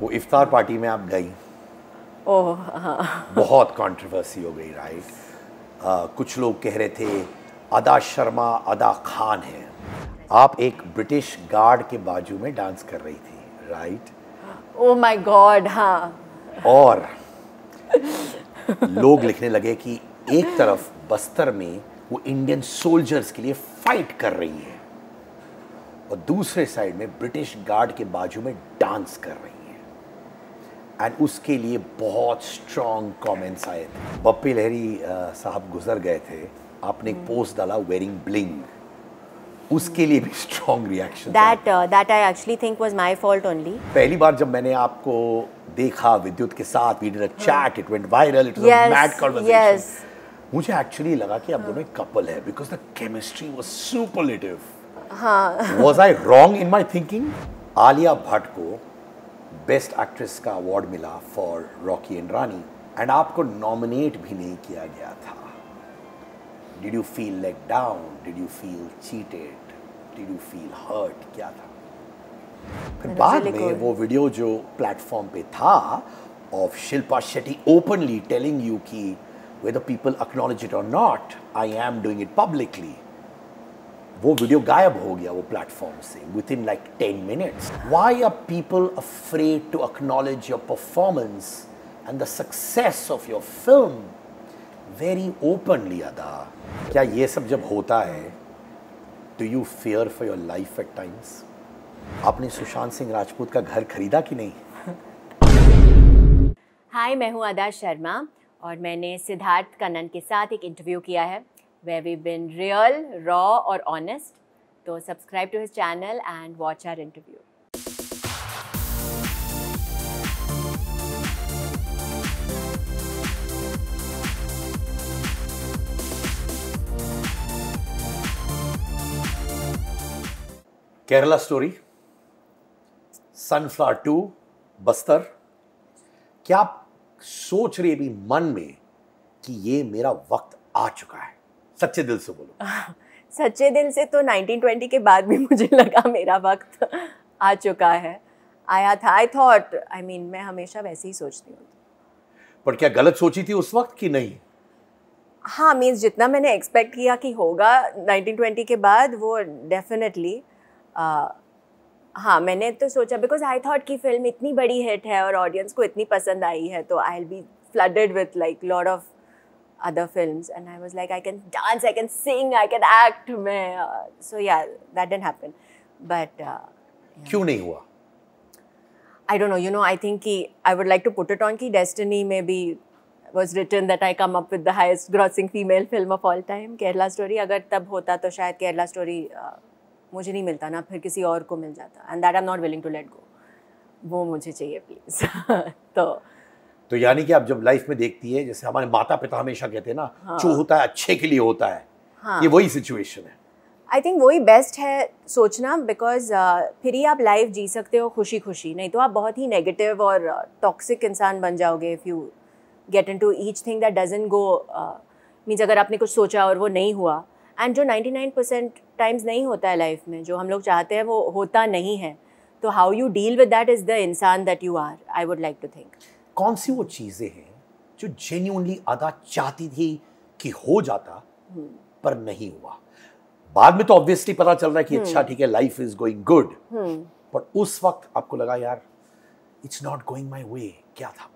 वो इफ्तार पार्टी में आप गई ओह हाँ बहुत कंट्रोवर्सी हो गई राइट आ, कुछ लोग कह रहे थे अदा शर्मा अदा खान है आप एक ब्रिटिश गार्ड के बाजू में डांस कर रही थी राइट ओ माय गॉड हाँ और लोग लिखने लगे कि एक तरफ बस्तर में वो इंडियन सोल्जर्स के लिए फाइट कर रही है और दूसरे साइड में ब्रिटिश गार्ड के बाजू में डांस कर रही है एंड उसके लिए बहुत स्ट्रॉन्ग कॉमेंट्स आए थे बप्पी लहरी साहब गुजर गए थे आपने एक पोस्ट डाला वेयरिंग ब्लिंग उसके लिए भी strong reaction that that I actually think was my fault only पहली बार जब मैंने आपको देखा विद्युत के साथ we did a chat it went viral it was a mad conversation मुझे एक्चुअली लगा कि आप दोनों एक कपल है because the chemistry was superlative हां was I wrong in my thinking Alia Bhatt को बेस्ट एक्ट्रेस का अवार्ड मिला for Rocky and Rani and आपको नॉमिनेट भी नहीं किया गया था did you feel let down did you feel cheated did you feel hurt क्या था फिर बाद में वो वीडियो जो प्लेटफॉर्म पे था of Shilpa Shetty openly telling you की वेदर पीपल अक्नॉलेज इट और not I am doing it publicly वो वीडियो गायब हो गया वो प्लेटफॉर्म से within like ten minutes why are people afraid to acknowledge your performance and the success of your film very openly Adah क्या ये सब जब होता है do you fear for your life at times आपने सुशांत सिंह राजपूत का घर खरीदा कि नहीं हाय मैं हूँ अदा शर्मा और मैंने सिद्धार्थ कन्नन के साथ एक इंटरव्यू किया है where we've been real, raw, or honest. So subscribe to his channel and watch our interview. Kerala story, Sunflower 2, Bastar क्या आप सोच रहे भी मन में कि ये मेरा वक्त आ चुका है सच्चे दिल से बोलो सच्चे दिल से तो 1920 के बाद भी मुझे लगा मेरा वक्त आ चुका है आया था आई थॉट आई मीन मैं हमेशा वैसे ही सोचती हूँ पर क्या गलत सोची थी उस वक्त कि नहीं हाँ मीन्स जितना मैंने एक्सपेक्ट किया कि होगा 1920 के बाद वो डेफिनेटली हाँ मैंने तो सोचा बिकॉज आई थॉट कि फिल्म इतनी बड़ी हिट है और ऑडियंस को इतनी पसंद आई है तो I will be flooded with like lot of other films and I was like, I can dance, I can sing, I can act. मैं so yeah, that didn't happen. But uh, yeah. hua? I don't know. You know, I think कि I would like to put it on कि destiny maybe was written that I come up with the highest grossing female film of all time. Kerala story. agar tab hota to shayad Kerala story uh, mujhe nahi milta na phir kisi aur ko mil jata And that I'm not willing to let go. वो मुझे चाहिए please तो तो यानी कि आप जब life में देखती है जैसे हमारे माता पिता हमेशा कहते हैं ना हाँ। जो होता है अच्छे के लिए होता है हाँ। ये वही सिचुएशन है आई थिंक वही बेस्ट है सोचना बिकॉज uh, फिर ही आप लाइफ जी सकते हो खुशी खुशी नहीं तो आप बहुत ही नेगेटिव और टॉक्सिक uh, इंसान बन जाओगे if you get in to each thing that doesn't go means अगर आपने कुछ सोचा और वो नहीं हुआ एंड जो नाइन परसेंट टाइम्स नहीं होता है लाइफ में जो हम लोग चाहते हैं वो होता नहीं है तो how you deal with that is the इंसान that you are I would like to think कौन सी वो चीज़ें हैं जो जेन्यूनली अदा चाहती थी कि हो जाता हम्म। पर नहीं हुआ बाद में तो ऑब्वियसली पता चल रहा है कि हम्म। अच्छा ठीक है लाइफ इज गोइंग गुड पर उस वक्त आपको लगा यार it's not going my way क्या था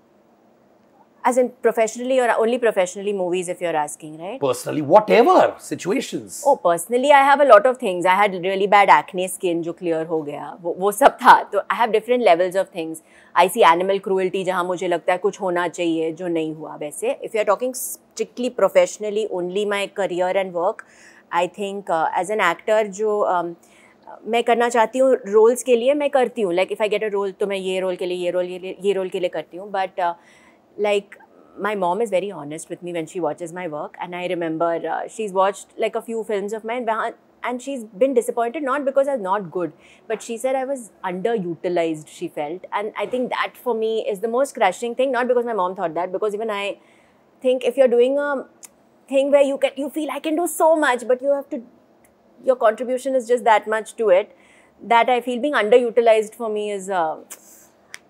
As in professionally or only professionally movies, if you're asking, right? Personally, whatever situations. Oh, personally, I have a lot of things. I had really bad acne skin, jo clear ho gaya wo, wo sab tha तो I have different levels of things. I see animal cruelty jahan mujhe lagta hai kuch hona chahiye jo nahi hua वैसे. If you're talking strictly professionally, only my career and work, I think uh, as an actor jo um, मैं करना चाहती हूँ roles के लिए मैं करती हूँ like if I get a role तो मैं ये रोल के लिए ये रोल ये रोल के लिए करती हूँ but uh, like my mom is very honest with me when she watches my work and i remember uh, she's watched like a few films of mine and she's been disappointed not because i was not good but she said i was underutilized she felt and i think that for me is the most crushing thing not because my mom thought that because even i think if you're doing a thing where you can you feel i can do so much but you have to your contribution is just that much to it that i feel being underutilized for me is uh,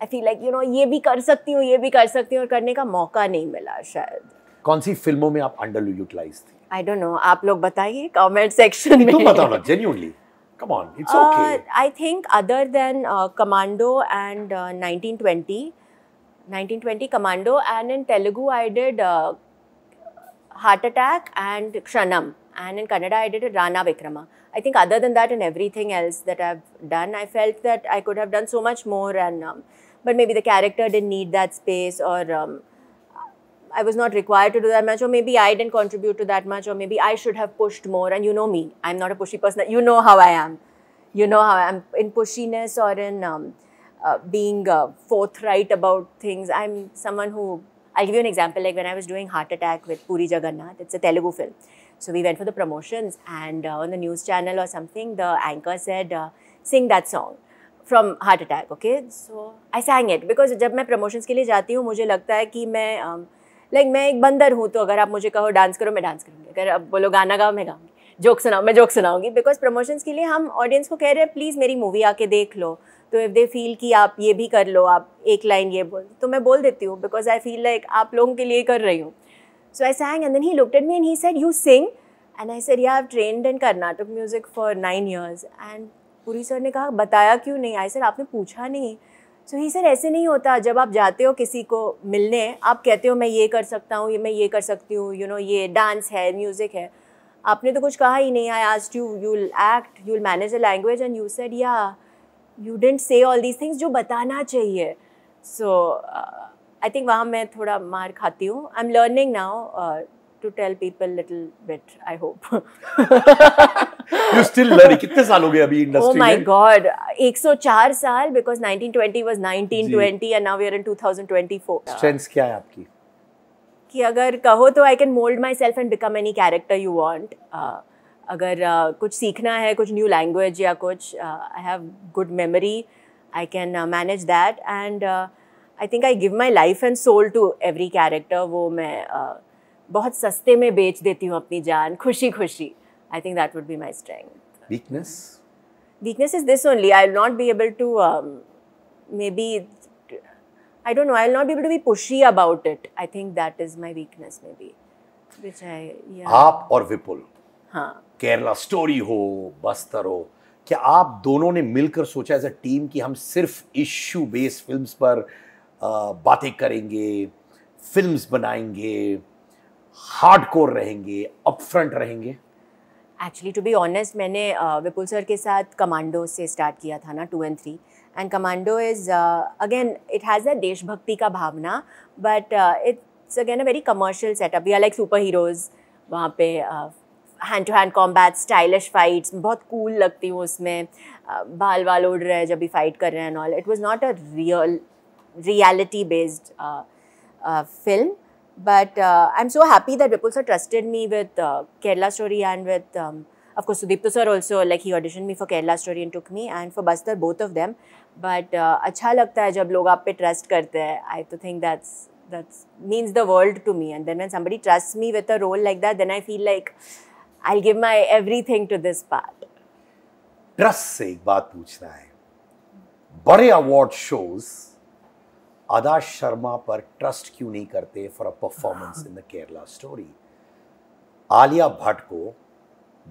I feel like you know ये भी कर सकती हूँ ये भी कर सकती हूँ और करने का मौका नहीं मिला शायद कौन सी फिल्मों में आप अंडर यूटिलाइज थी आई डोंट नो आप लोग बताइए कमेंट सेक्शन में तुम बताना genuinely I think other than commando and 1920 1920 commando and in Telugu I did heart attack and Kshanam and in Kannada I did Rana Vikrama I think other than that in everything else that I have done I felt that I could have done so much more and but maybe the character didn't need that space or um, I was not required to do that much, or maybe I didn't contribute to that much, or maybe I should have pushed more. And you know me, I'm not a pushy person. You know how I am. You know how I am in pushiness or in um, uh, being uh, forthright about things. I'm someone who, I'll give you an example. Like when I was doing Heart Attack with Puri Jagannath, it's a Telugu film. So we went for the promotions, and uh, on the news channel or something, the anchor said, uh, Sing that song. From heart attack okay so I sang it because जब मैं promotions के लिए जाती हूँ मुझे लगता है कि मैं लाइक um, मैं एक बंदर हूँ तो अगर आप मुझे कहो डांस करो मैं डांस करूँगी अगर आप बोलो गाना गाओ मैं गाऊँगी जोक सुनाओ मैं जोक सुनाऊंगी बिकॉज प्रमोशंस के लिए हम ऑडियंस को कह रहे हैं प्लीज़ मेरी मूवी आके देख लो तो इफ़ दे फील कि आप ये भी कर लो आप एक लाइन ये बोल तो मैं बोल देती हूँ बिकॉज आई फील लाइक आप लोगों के लिए कर रही हूँ so I sang and then he looked me and he said you sing and I said you have trained in Carnatic music for nine years and Puri sir ने कहा बताया क्यों नहीं आए सर आपने पूछा नहीं सो ही सर ऐसे नहीं होता जब आप जाते हो किसी को मिलने आप कहते हो मैं ये कर सकता हूँ ये मैं ये कर सकती हूँ यू नो ये डांस है म्यूज़िक है आपने तो कुछ कहा ही नहीं I asked you you act you manage a language and you said yeah you didn't say all these things जो बताना चाहिए सो आई थिंक वहाँ मैं थोड़ा मार खाती हूँ I am learning now to tell people little bit. I hope. you still learning. कितने साल हो गए अभी oh industry Oh my में? God, 104 साल because 1920 was 1920 and now we are in 2024. Strengths क्या है आपकी? कि अगर कहो तो I can mould myself and become any character you want अगर uh, कुछ सीखना है कुछ न्यू लैंग्वेज या कुछ I have good memory I can manage that and I think I give my life and soul to every character वो मैं uh, बहुत सस्ते में बेच देती हूँ अपनी जान खुशी खुशी I think that would be my strength weakness weakness is this only I will not be able to maybe I don't know. I'll not be able to be pushy about it. I think that is my weakness, maybe, which I yeah. आप और विपुल हाँ Kerala story हो बस्तर हो क्या आप दोनों ने मिलकर सोचा एज अ टीम कि हम सिर्फ इश्यू बेस्ड फिल्म्स पर बातें करेंगे फिल्म्स बनाएंगे हार्डकोर रहेंगे अपफ्रंट रहेंगे एक्चुअली टू बी ऑनेस्ट मैंने विपुल सर के साथ कमांडो से स्टार्ट किया था ना two and three and commando is again it has a देशभक्ति का भावना but it's again a very commercial setup we are like super heroes वहाँ पे hand to hand combat stylish fights बहुत कूल cool लगती हूँ उसमें बाल वाल उड़ रहे हैं जब भी फाइट कर रहे हैं all it was not a real reality based film But uh, I'm so happy that Vipul sir trusted me with uh, Kerala Story and with, um, of course, Sudipto sir also, like he auditioned me for Kerala Story and took me and for Bastar, both of them. But uh, acha lagta hai jab log aap pe trust karte hai i to think that's that means the world to me and then when somebody trusts me with a role like that then i feel like i'll give my everything to this part trust se ek baat puchna hai bade award shows आदा शर्मा पर trust क्यों नहीं करते for a performance in the Kerala story Alia Bhatt को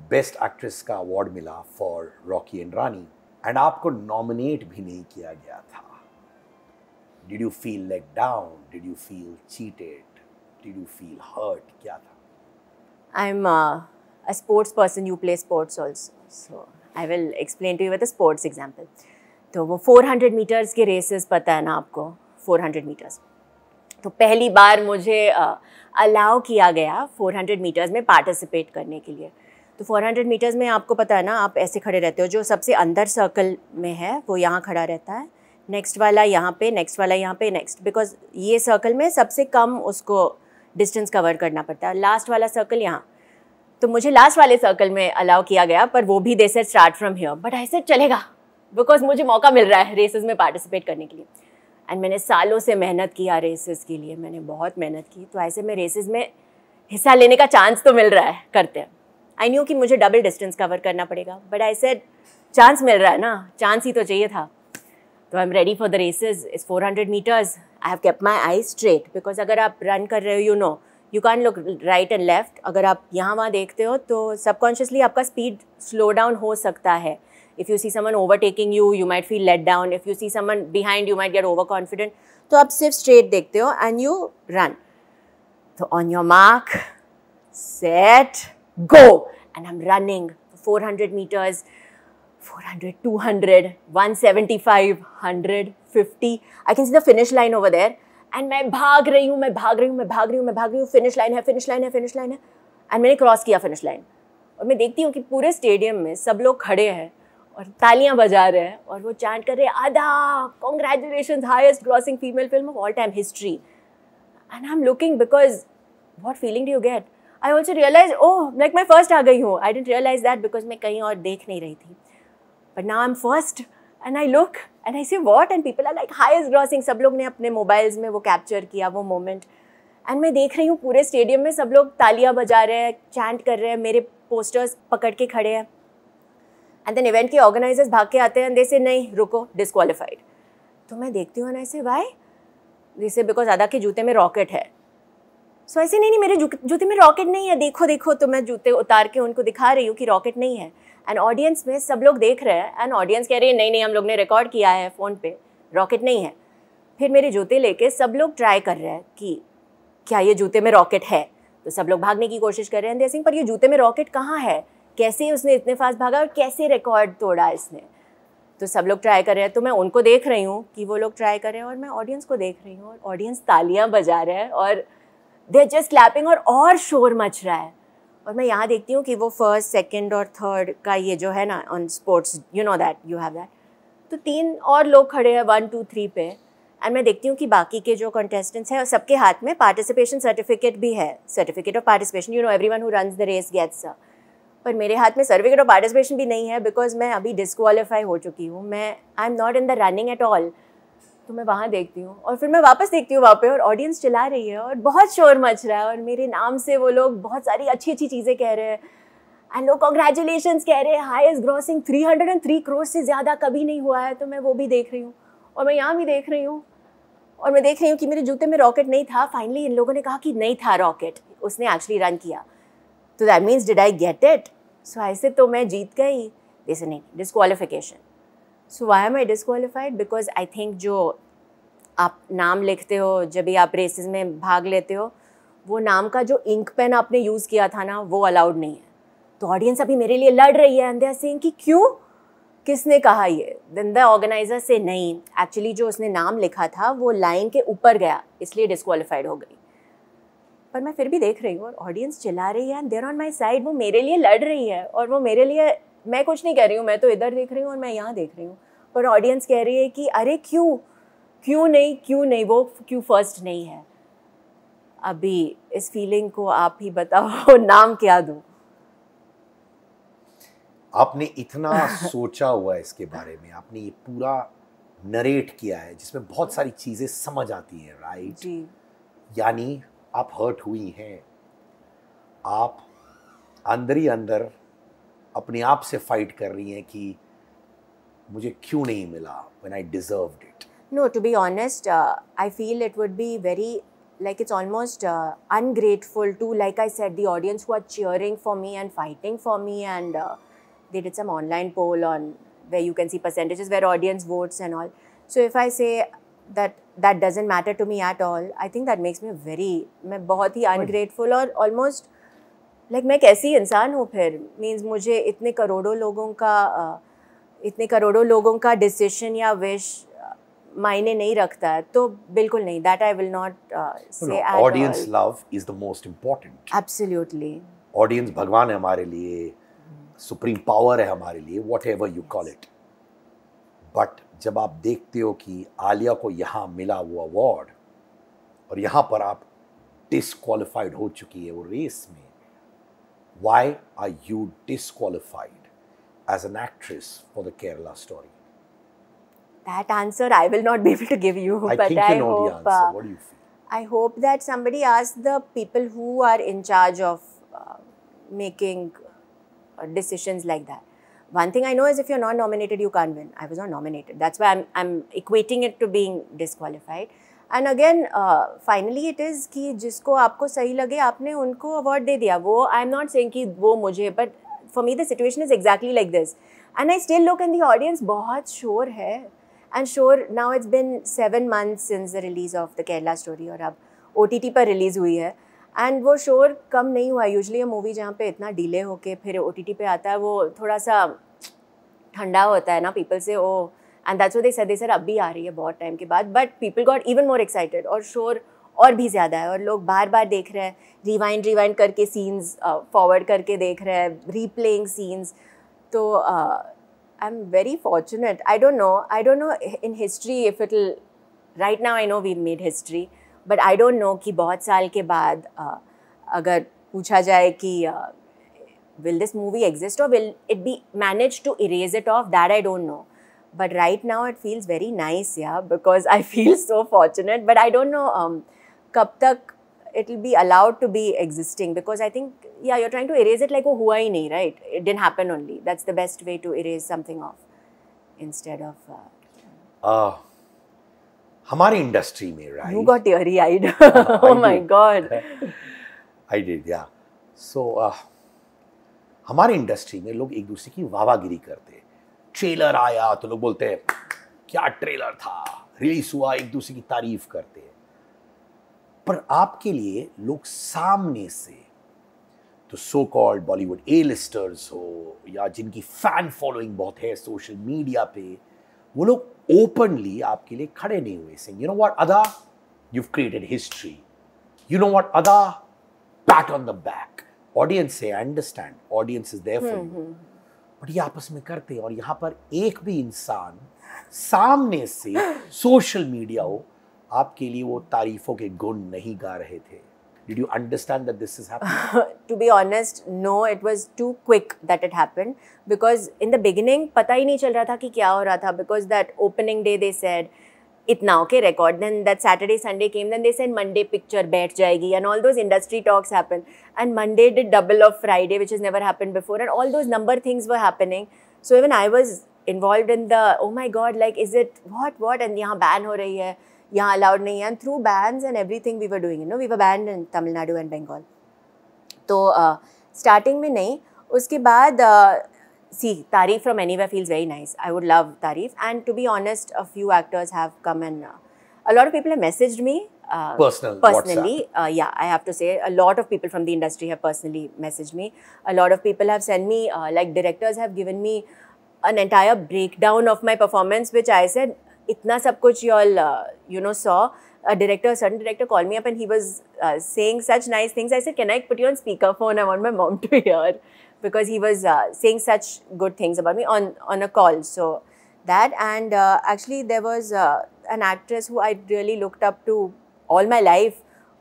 best actress का award मिला for Rocky and Rani and आपको nominate भी नहीं किया गया था did you feel let down did you feel cheated did you feel hurt क्या था I am a sports person you play sports also so I will explain to you with sports example तो वो 400 metres के races पता है ना आपको four hundred metres तो पहली बार मुझे अलाउ किया गया फोर हंड्रेड मीटर्स में पार्टिसिपेट करने के लिए तो फोर हंड्रेड मीटर्स में आपको पता है ना आप ऐसे खड़े रहते हो जो सबसे अंदर सर्कल में है वो यहाँ खड़ा रहता है नेक्स्ट वाला यहाँ पे नेक्स्ट वाला यहाँ पे नेक्स्ट बिकॉज ये सर्कल में सबसे कम उसको डिस्टेंस कवर करना पड़ता है लास्ट वाला सर्कल यहाँ तो मुझे लास्ट वाले सर्कल में अलाउ किया गया पर वो भी they said start from here but ऐसे चलेगा बिकॉज मुझे मौका मिल रहा है रेसेस में पार्टिसिपेट करने के लिए एंड मैंने सालों से मेहनत किया रेसेस के लिए मैंने बहुत मेहनत की तो ऐसे में रेसेस में हिस्सा लेने का चांस तो मिल रहा है करते हैं आई न्यू कि मुझे डबल डिस्टेंस कवर करना पड़ेगा बट आई सेड चांस मिल रहा है ना चांस ही तो चाहिए था तो I am ready for the races is four hundred meters I have kept my eye straight because अगर आप रन कर रहे हो you know you can look right and left अगर आप यहाँ वहाँ देखते हो तो सबकॉन्शियसली आपका स्पीड स्लो डाउन हो सकता है if you see someone overtaking you you might feel let down if you see someone behind you might get overconfident तो आप सिर्फ स्ट्रेट देखते हो एंड यू रन तो on your mark set go and I am running four hundred meters four hundred hundred hundred two one seventy five fifty I can see the finish finish finish finish finish line line line line line and and मैं मैं मैं मैं भाग भाग भाग भाग रही रही रही रही हूँ हूँ हूँ हूँ है है है मैंने क्रॉस किया और मैं देखती हूँ कि पूरे स्टेडियम में सब लोग खड़े हैं और तालियां बजा रहे हैं और वो चैंट कर रहे हैं Adah congratulation highest grossing female film of all time history and I am looking because what feeling do you get I also realise oh like मैं फर्स्ट आ गई हूँ I didn't realise that because मैं कहीं और देख नहीं रही थी but now I am first and I look and I see what and people are like highest grossing सब लोग ने अपने मोबाइल्स में वो कैप्चर किया वो मोमेंट एंड मैं देख रही हूँ पूरे स्टेडियम में सब लोग तालियाँ बजा रहे हैं चैंट कर रहे हैं मेरे पोस्टर्स पकड़ के खड़े हैं एंड देन इवेंट के ऑर्गेनाइजर्स भाग के आते हैं जैसे से नहीं रुको डिसक्वालीफाइड तो मैं देखती हूँ ना ऐसे भाई जैसे बिकॉज अदा के जूते में रॉकेट है सो so, ऐसे नहीं नहीं मेरे जूते में रॉकेट नहीं है देखो देखो तो मैं जूते उतार के उनको दिखा रही हूँ कि रॉकेट नहीं है एंड ऑडियंस में सब लोग देख रहे हैं एंड ऑडियंस कह रही है नहीं नहीं हम लोग ने रिकॉर्ड किया है फ़ोन पे रॉकेट नहीं है फिर मेरे जूते लेके सब लोग ट्राई कर रहे हैं कि क्या ये जूते में रॉकेट है तो सब लोग भागने की कोशिश कर रहे हैं देर सिंह पर ये जूते में रॉकेट कहाँ है कैसे उसने इतने फास्ट भागा और कैसे रिकॉर्ड तोड़ा इसने तो सब लोग ट्राई कर रहे हैं तो मैं उनको देख रही हूँ कि वो लोग ट्राई कर रहे हैं और मैं ऑडियंस को देख रही हूँ और ऑडियंस तालियाँ बजा रहे हैं और देर जस्ट क्लैपिंग और और शोर मच रहा है और मैं यहाँ देखती हूँ कि वो फर्स्ट सेकंड और थर्ड का ये जो है ना on sports you know that you have that तो तीन और लोग खड़े हैं वन टू थ्री पे एंड मैं देखती हूँ कि बाकी के जो कंटेस्टेंट्स हैं सबके हाथ में पार्टिसिपेशन सर्टिफिकेट भी है certificate of participation you know every one who the race gets a पर मेरे हाथ में और पार्टिसिपेशन भी नहीं है बिकॉज मैं अभी डिसक्वालीफाई हो चुकी हूँ मैं I am not in the running at all तो मैं वहाँ देखती हूँ और फिर मैं वापस देखती हूँ वहाँ पे और ऑडियंस चला रही है और बहुत शोर मच रहा है और मेरे नाम से वो लोग बहुत सारी अच्छी अच्छी चीज़ें कह रहे हैं एंड लोग कॉन्ग्रेचुलेशन कह रहे हैं highest grossing three hundred and three crore से ज़्यादा कभी नहीं हुआ है तो मैं वो भी देख रही हूँ और मैं यहाँ भी देख रही हूँ और मैं देख रही हूँ कि मेरे जूते में रॉकेट नहीं था फाइनली इन लोगों ने कहा कि नहीं था रॉकेट उसने एक्चुअली रन किया तो that means did I get it so ऐसे तो मैं जीत गई जैसे नहीं disqualification so why am I disqualified because I think जो आप नाम लिखते हो जब भी आप रेसेस में भाग लेते हो वो नाम का जो इंक पेन आपने यूज़ किया था ना वो अलाउड नहीं है तो ऑडियंस अभी मेरे लिए लड़ रही है एंड सिंह कि क्यों किसने कहा ये दिन द ऑर्गेनाइजर से नहीं एक्चुअली जो उसने नाम लिखा था वो लाइन के ऊपर गया इसलिए डिसक्वालीफाइड हो गई पर मैं फिर भी देख रही हूँ और ऑडियंस चिल्ला रही है देर ऑन माई साइड वो मेरे लिए लड़ रही है और वो मेरे लिए मैं कुछ नहीं कह रही हूँ मैं तो इधर देख रही हूँ और मैं यहाँ देख रही हूँ पर ऑडियंस कह रही है कि अरे क्यों क्यों नहीं क्यों नहीं वो क्यों फर्स्ट नहीं है अभी इस फीलिंग को आप ही बताओ नाम क्या दू आपने इतना सोचा हुआ है इसके बारे में आपने ये पूरा नरेट किया है जिसमें बहुत सारी चीज़ें समझ आती हैं राइट यानी आप हर्ट हुई हैं आप अंदर ही अंदर अपने आप से फाइट कर रही हैं कि मुझे क्यों नहीं मिला when I deserved it no to be honest I feel it would be very like it's almost ungrateful to like I said the audience who are cheering for me and fighting for me and they did some online poll on where you can see percentages where audience votes and all so if I say that that doesn't matter to me at all I think that makes me very मैं बहुत ही ungrateful और almost like मैं कैसी इंसान हूँ फिर means मुझे इतने करोड़ों लोगों का इतने करोड़ों लोगों का डिसीशन या विश मायने नहीं रखता है तो बिल्कुल नहीं that I will not say audience love is the most important absolutely audience भगवान है हमारे लिए सुप्रीम mm. पावर है हमारे लिए whatever you call it but जब आप देखते हो कि आलिया को यहाँ मिला वो अवार्ड और यहाँ पर आप डिसक्वालिफाइड हो चुकी है वो रेस में why are you disqualified as an actress for the Kerala story That answer I will not be able to give you, I but think you know hope. The answer. What do you feel? I hope that somebody asked the people who are in charge of uh, making uh, decisions like that. one thing I know is if you're not nominated, you can't win. I was not nominated. That's why I'm, I'm equating it to being disqualified. And again finally it is कि जिसको आपको सही लगे आपने उनको award दे दिया वो आई am not saying कि वो मुझे but for me the situation is exactly like this and I still look in the audience बहुत शोर है एंड शोर now it's been seven months since the release of the Kerala story और अब ओ पर रिलीज़ हुई है एंड वो शोर कम नहीं हुआ यूजली ये मूवी जहाँ पे इतना डिले होके फिर ओ टी टी पे आता है वो थोड़ा सा ठंडा होता है ना पीपल से ओ एंड दैट्स दे सदे सर अब भी आ रही है बहुत टाइम के बाद but people got even more excited और शोर और भी ज़्यादा है और लोग बार बार देख रहे हैं रिवाइंड रिवाइंड करके सीन्स फॉरवर्ड करके देख रहे हैं रीप्लेइंग सीन्स तो I am very fortunate I don't know I don't know in history if it right now I know we made history but I don't know कि बहुत साल के बाद uh, अगर पूछा जाए कि will this movie exist or will it be managed to erase it off that i don't know but right now it feels very nice yeah because i feel so fortunate but i don't know um kab tak it'll be allowed to be existing because i think yeah you're trying to erase it like oh hua hi nahi right it didn't happen only that's the best way to erase something off instead of ah uh, uh. हमारी industry में right you got your I'd oh my God I did yeah so हमारी industry में लोग एक दूसरे की वाहवागिरी करते trailer आया तो लोग बोलते हैं क्या ट्रेलर था रिलीज हुआ एक दूसरे की तारीफ करते हैं पर आपके लिए लोग सामने से तो so called Bollywood A listers हो या जिनकी फैन फॉलोइंग बहुत है सोशल मीडिया पे वो लोग ओपनली आपके लिए खड़े नहीं हुए सिंह you know what Adah you created history you know what Adah pat on the back audience से I understand audience is there for you but ये आपस में करते हैं और यहां पर एक भी इंसान सामने से सोशल मीडिया हो आपके लिए वो तारीफों के गुण नहीं गा रहे थे Did you understand that this is happening? to be honest, no. It was too quick that it happened because in the beginning, पता ही नहीं चल रहा था कि क्या हो because that opening day they said itna okay record then that saturday sunday came then they said monday picture baith jayegi and all those industry talks happened and monday did double of friday which has never happened before and all those number things were happening so even i was involved in the oh my god like is it what what and yahan ban ho rahi hai यहाँ allowed नहीं है and through banned and everything we were doing no we were banned in Tamil Nadu and Bengal तो starting में नहीं उसके बाद सी तारीफ from anyway feels very nice I would love तारीफ and to be honest a few actors have come and a lot of people have messaged me uh, Personal, personally. Uh, yeah, I have to say a lot of people from the industry have personally messaged me. A lot of people have sent me, uh, like directors have given me an entire breakdown of my performance, which I said itna sab kuch you uh, you know, saw. A director, a certain director called me up and he was uh, saying such nice things. I said, can I put you on speakerphone? I want my mom to hear because he was uh, saying such good things about me on, on a call. So that and actually there was an actress who I really looked up to all my life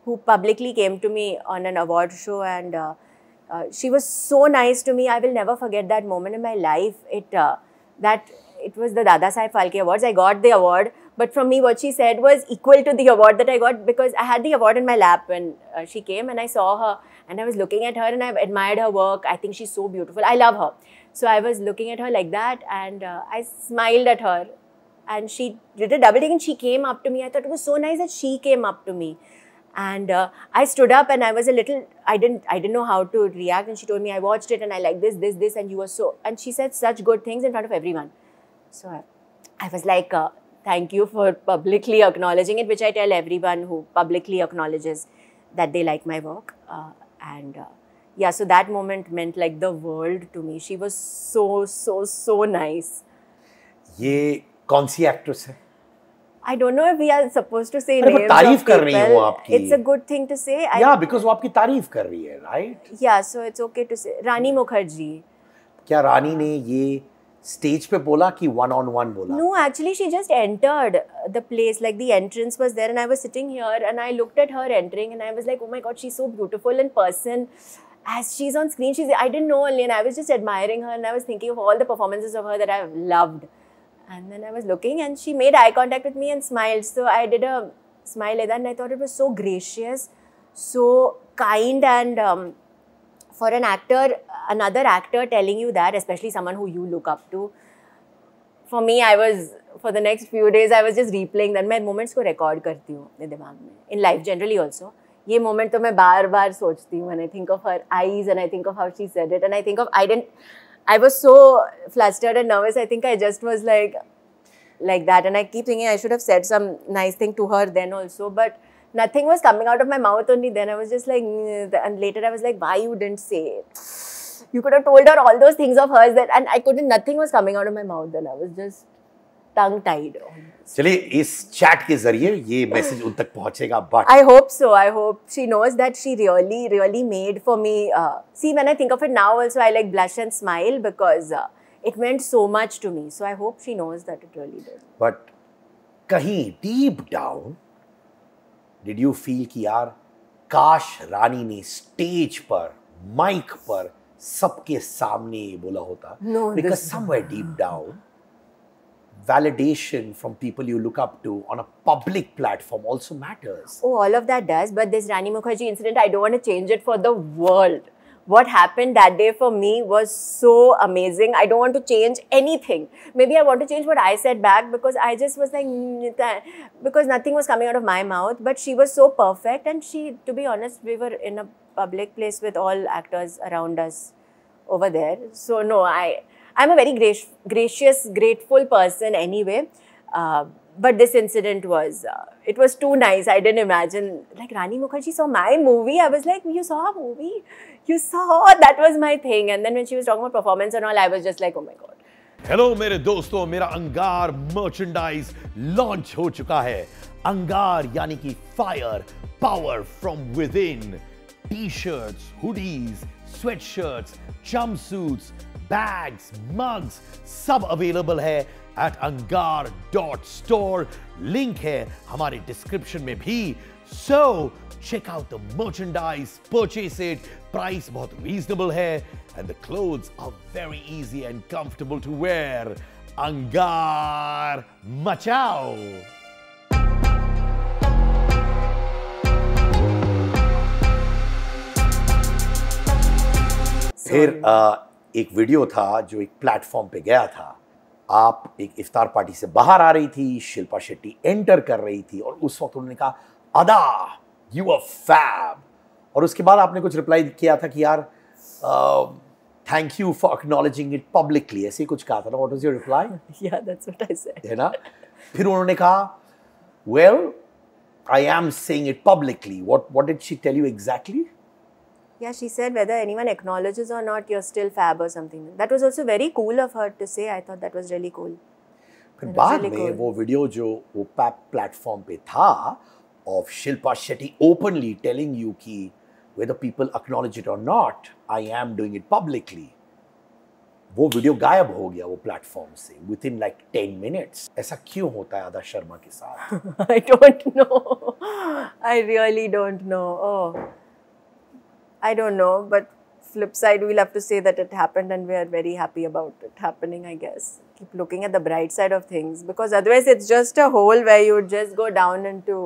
who publicly came to me on an award show and she was so nice to me. I will never forget that moment in my life. It that it was the Dada Saheb Phalke Awards. I got the award, but from me, what she said was equal to the award that I got because I had the award in my lap when uh, she came and I saw her and I was looking at her and I admired her work. I think she's so beautiful. I love her. So I was looking at her like that and uh, I smiled at her and she did a double take and she came up to me. I thought it was so nice that she came up to me and uh, i stood up and i was a little i didn't i didn't know how to react and she told me i watched it and i like this this this and you were so and she said such good things in front of everyone so I, I was like, uh, thank you for publicly acknowledging it, which I tell everyone who publicly acknowledges that they like my work. Uh, and uh, yeah, so that moment meant like the world to me. She was so, so, so nice. ये कौन सी actress है I don't know we are suppose to say names तारीफ कर रही हूं आपकी it's a good thing to say yeah because वो आपकी तारीफ कर रही है राइट या सो इट्स ओके टू से रानी मुखर्जी क्या रानी ने ये स्टेज पे बोला कि वन ऑन वन बोला no actually she just entered the place like the entrance was there and I was sitting here and I looked at her entering and I was like oh my God she is so beautiful in person as she's on screen she's i didn't know only and i was just admiring her and i was thinking of all the performances of her that i've loved and then i was looking and she made eye contact with me and smiled so i did a smile like that and i thought it was so gracious so kind and um, for an actor, another actor telling you that, especially someone who you look up to, for me, I was, for the next few days, I was just replaying that. मैं moments को record करती हूँ अपने दिमाग में. In life generally also. ये moment तो मैं बार बार सोचती हूँ. And I think of her eyes and I think of how she said it. And I think of, I didn't, I was so flustered and nervous. I think I just was like, like that. And I keep thinking I should have said some nice thing to her then also. But nothing was coming out of my mouth only then. I was just like, mm, and later I was like, why you didn't say it? You could have told her all those things of hers that, and I couldn't, nothing was coming out of my mouth then. I was just tongue-tied. चलिए इस chat के जरिए ये message उन तक पहुंचेगा but I hope so I hope she knows that she really really made for me see when I think of it now also I like blush and smile because it meant so much to me so I hope she knows that it really did but कहीं deep down did you feel कि यार काश रानी ने stage पर mic पर सबके सामने ये बोला होता because somewhere deep down validation from people you look up to on a public platform also matters. Oh, all of that does. But this Rani Mukherjee incident, I don't want to change it for the world. what happened that day for me was so amazing. I don't want to change anything. Maybe I want to change what I said back because I just was like, mm, because nothing was coming out of my mouth. But she was so perfect. And she, to be honest, we were in a public place with all actors around us over there. So, no, I, I'm a very grac gracious, grateful person anyway. Uh, but this incident was uh, it was too nice i didn't imagine like rani mukherjee saw my movie i was like you saw a movie you saw that was my thing. And then when she was talking about performance and all, I was just like, oh my god. Hello मेरे दोस्तों मेरा अंगार merchandise launch हो चुका है अंगार यानी कि fire power from within T shirts hoodies sweat shirts jumpsuits bags mugs सब अवेलेबल है at Angaar dot store link है हमारे डिस्क्रिप्शन में भी So check out the merchandise, purchase it, price बहुत reasonable है and the clothes are very easy and comfortable to wear. Angar Machao! फिर आ, एक वीडियो था जो एक प्लेटफॉर्म पे गया था आप एक इफ्तार पार्टी से बाहर आ रही थी शिल्पा शेट्टी एंटर कर रही थी और उस वक्त उन्होंने कहा अदा यू आर फैब और उसके बाद आपने कुछ रिप्लाई किया था कि यार thank you for acknowledging it publicly ऐसे कुछ कहा था ना वॉट इज योर रिप्लाई है ना फिर उन्होंने कहा well I am saying it publicly what what did she tell you exactly Yeah, she said whether anyone acknowledges or not, you're still fab or something. That was also very cool of her to say. I thought that was really cool. But बाद में वो video जो वो pipe platform पे था of Shilpa Shetty openly telling you ki, whether people acknowledge it or not, I am doing it publicly. वो video गायब हो गया वो प्लेटफॉर्म से within like ten minutes ऐसा क्यों होता है आदा शर्मा के साथ I don't know I really don't know I don't know but flip side, we'll have to say that it happened and we are very happy about it happening, I guess. Keep looking at the bright side of things because otherwise it's just a hole where you just go down into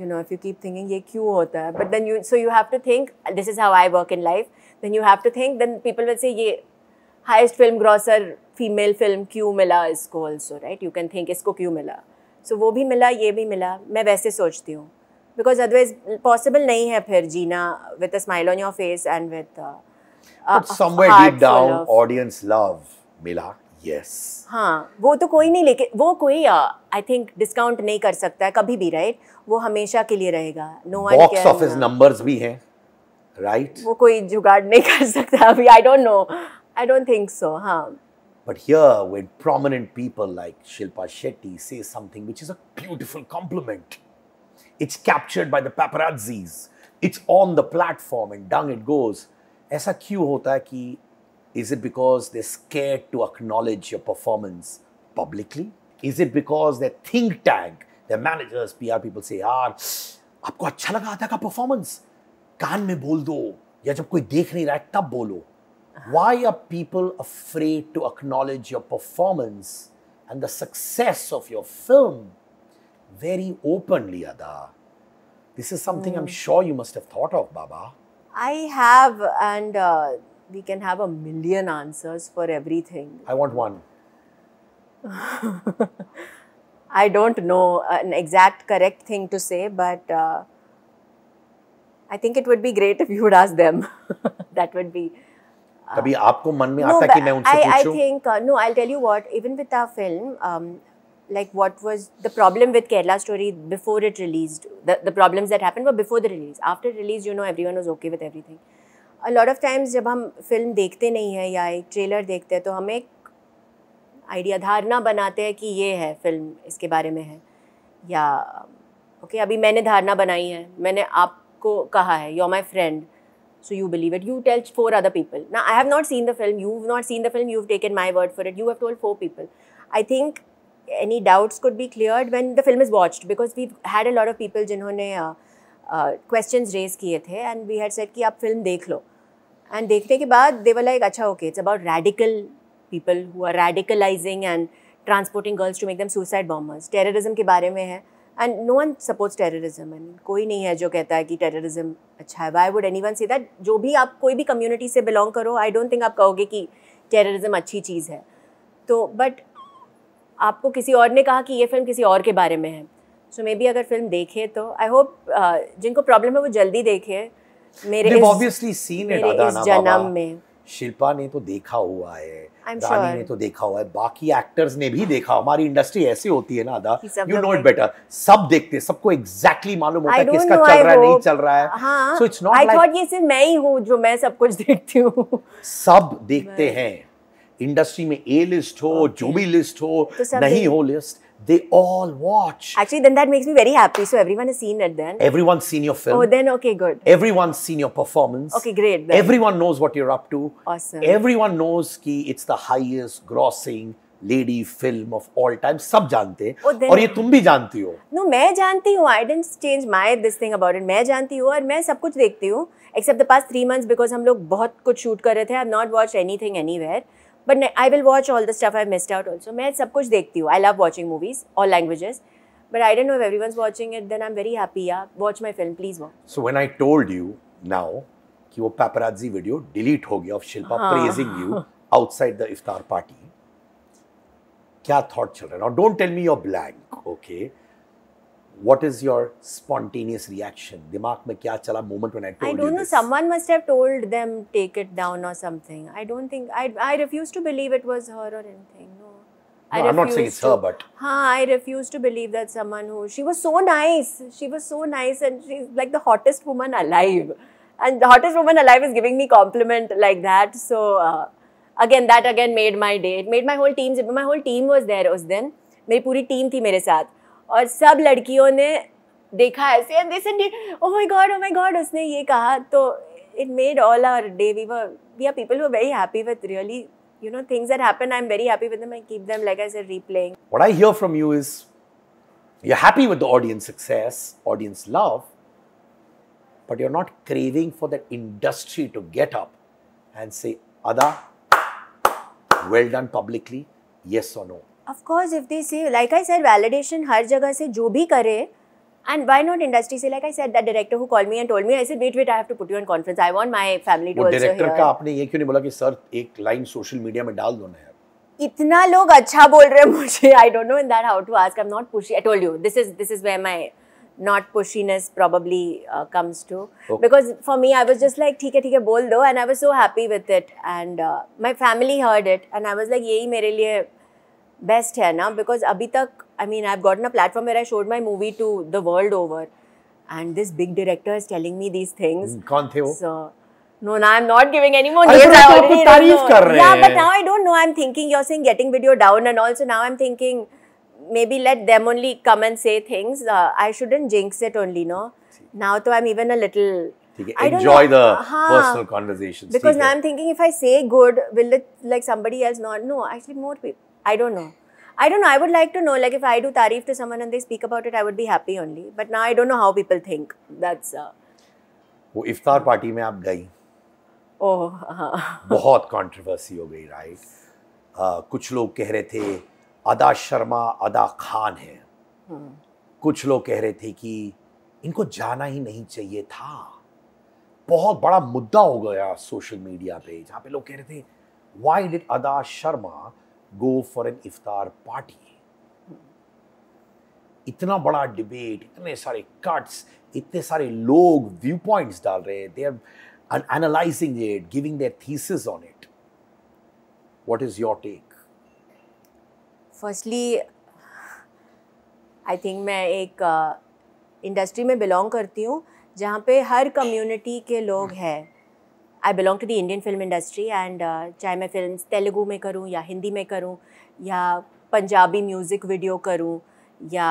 you know if you keep thinking ye kyu hota hai but then you so you have to think this is how i work in life then you have to think then people will say ye highest film grosser female film kyu mila isko also right you can think isko kyu mila so so, वो भी मिला ये भी मिला मैं वैसे सोचती हूँ बिकॉज अदरवाइज पॉसिबल नहीं है फिर जीना with a smile on your face and with somewhere deep down audience love मिला yes. हाँ वो तो कोई नहीं लेके वो कोई आई थिंक डिस्काउंट नहीं कर सकता है कभी भी राइट right? वो हमेशा के लिए रहेगा नो बॉक्स ऑफिस नंबर्स भी हैं राइट right? वो कोई जुगाड़ नहीं कर सकता अभी I don't know I don't think so हाँ But here, when prominent people like Shilpa Shetty say something which is a beautiful compliment, it's captured by the paparazzis, it's on the platform, and down it goes. ऐसा क्यों होता है कि Is it because they're scared to acknowledge your performance publicly? Is it because their think tank, their managers, PR people say, यार आपको अच्छा लगा था का performance? कान में बोल दो या जब कोई देख नहीं रहा है तब बोलो Why are people afraid to acknowledge your performance and the success of your film very openly, Ada? This is something mm. I'm hmm. sure you must have thought of, Baba. I have, and uh, we can have a million answers for everything. I want one. I don't know an exact correct thing to say, but uh, I think it would be great if you would ask them. that would be. Uh, आपको मन में no, आता कि मैं उनसे I, I think uh, no. I'll tell you what. Even with our film, um, like what was the problem with Kerala Story before it released? The the problems that happened were before the release. After release, you know, everyone was okay with everything. Lot of times जब हम film देखते नहीं हैं या एक trailer देखते हैं तो हम एक आइडिया धारणा बनाते हैं कि ये है फिल्म इसके बारे में है या ओके okay, अभी मैंने धारणा बनाई है मैंने आपको कहा है you are my friend so you believe it you tell four other people ना I have not seen the film you have not seen the film you have taken my word for it you have told four people I think any doubts could be clear when the film is watched because we had a lot of people जिन्होंने uh, question raise किए थे and we had set कि आप film देख लो and देखने के बाद वाला एक अच्छा okay it's about radical people who are radicalising and transporting girls to make them suicide bombers terrorism के बारे में है and no one suppose terrorism and कोई नहीं है जो कहता है कि टेररिज्म अच्छा है why would anyone see that जो भी आप कोई भी कम्युनिटी से बिलोंग करो आई डोंट थिंक आप कहोगे कि टेररिज्म अच्छी चीज़ है तो बट आपको किसी और ने कहा कि ये फिल्म किसी और के बारे में है सो मे बी अगर फिल्म देखे तो आई होप uh, जिनको प्रॉब्लम है वो जल्दी देखे मेरे ऑब्वियसली सीन है जन्म में शिल्पा ने तो देखा हुआ है रानी sure. ने तो देखा हुआ है बाकी एक्टर्स ने भी देखा हमारी इंडस्ट्री ऐसी होती है ना यू नो इट बेटर सब देखते हैं सबको एग्जैक्टली exactly मालूम होता है किसका know, चल रहा है नहीं चल रहा है so it's not I thought ये सिर्फ मैं ही हूं जो मैं सब कुछ देखती हूं सब देखते हैं इंडस्ट्री में ए लिस्ट हो okay. जो भी लिस्ट हो तो नहीं हो list they all watch. Actually, then that makes me very happy. So everyone has seen it then. Everyone's seen your film. Oh, then okay, good. Everyone's seen your performance. Okay, great. Then. Everyone knows what you're up to. Awesome. Everyone knows कि it's the highest grossing lady film of all time सब जानते हैं oh, then... और ये तुम भी जानती हो नो no, मैं जानती हूँ I didn't change my this thing about it मैं जानती हूँ और मैं सब कुछ देखती हूँ except the past three months because हम लोग बहुत कुछ शूट कर रहे थे I not watch anything anywhere but I will watch all the stuff I missed out also मैं सब कुछ देखती हूँ I love watching movies all languages but I don't know every one watching it it, I am very happy Yeah, watch my film please watch so when I told you now कि वो paparazzi video delete हो गया of Shilpa praising you outside the इफ्तार party क्या thought चल रहा है don't tell me your blank okay what is your spontaneous reaction? The mein kya chala moment when I told I don't you know. This? Someone must have told them take it down or something. I don't think I. I refuse to believe it was her or anything. No. No, I am not saying it's her, but. Huh, I refuse to believe that someone who. She was so nice. She was so nice, and she's like the hottest woman alive. And the hottest woman alive is giving me compliment like that. So, uh, again, that again made my day. It made my whole team. My whole team was there. उस was मेरी My team team मेरे साथ और सब लड़कियों ने देखा ऐसे and this and oh my God oh my God उसने ये कहा तो it made all our day we were we are people who are very happy with really you know things that happen I am very happy with them I keep them like as a replaying what I hear from you is you are happy with the audience success audience love but you are not craving for the industry to get up and say Adah well done publicly yes और no of course if this like I sir validation हर जगह से जो भी करे and why not industry से like I said the director who call me and told me I said wait wait I have to put you in conference I want my family to also hear का आपने ये क्यों नहीं बोला कि sir एक line social media में डाल दो ना यार इतना लोग अच्छा बोल रहे हैं मुझे I don't know in that how to ask I am not pushy I told you this is this is where my not pushiness probably comes to because for me I was just like ठीक है ठीक है बोल दो and I was so happy with it and my family heard it and I was like यही मेरे लिए best है ना बिकॉज अभी तक I mean I've gotten a platform where I showed my movie to the world over, and this big director is telling me these things. कौन थे वो? no, no, I'm not giving any more names. I already know. Yeah, hai. but now I don't know. I'm thinking you're saying getting video down and also now I'm thinking maybe let them only come and say things. Uh, I shouldn't jinx it only, no. Now though I'm even a little enjoy the Haan. personal conversations. Because now I'm thinking if I say good, will it like somebody else not? No, actually more people. I don't know. I don't know. I would like to know. Like if I do tarif to someone and they speak about it, I would be happy only. But now I don't know how people think. That's. Uh, वो इफ्तार party में आप गई ओह बहुत controversy हो गई right right? uh, कुछ लोग कह रहे थे अदा शर्मा अदा खान है hmm. कुछ लोग कह रहे थे कि इनको जाना ही नहीं चाहिए था बहुत बड़ा मुद्दा हो गया सोशल मीडिया पे जहाँ पे लोग कह रहे थे why did Adah Sharma go for an iftar party इतना बड़ा डिबेट इतने सारे कट्स इतने सारे लोग व्यू पॉइंट्स डाल रहे हैं they are analysing it giving their thesis on it what is your take firstly I think मैं एक इंडस्ट्री uh, में बिलोंग करती हूँ जहाँ पे हर कम्युनिटी के लोग हैं I belong to the Indian film industry and चाहे मैं फिल्म तेलुगू में करूँ या हिंदी में करूँ या पंजाबी म्यूज़िक वीडियो करूँ या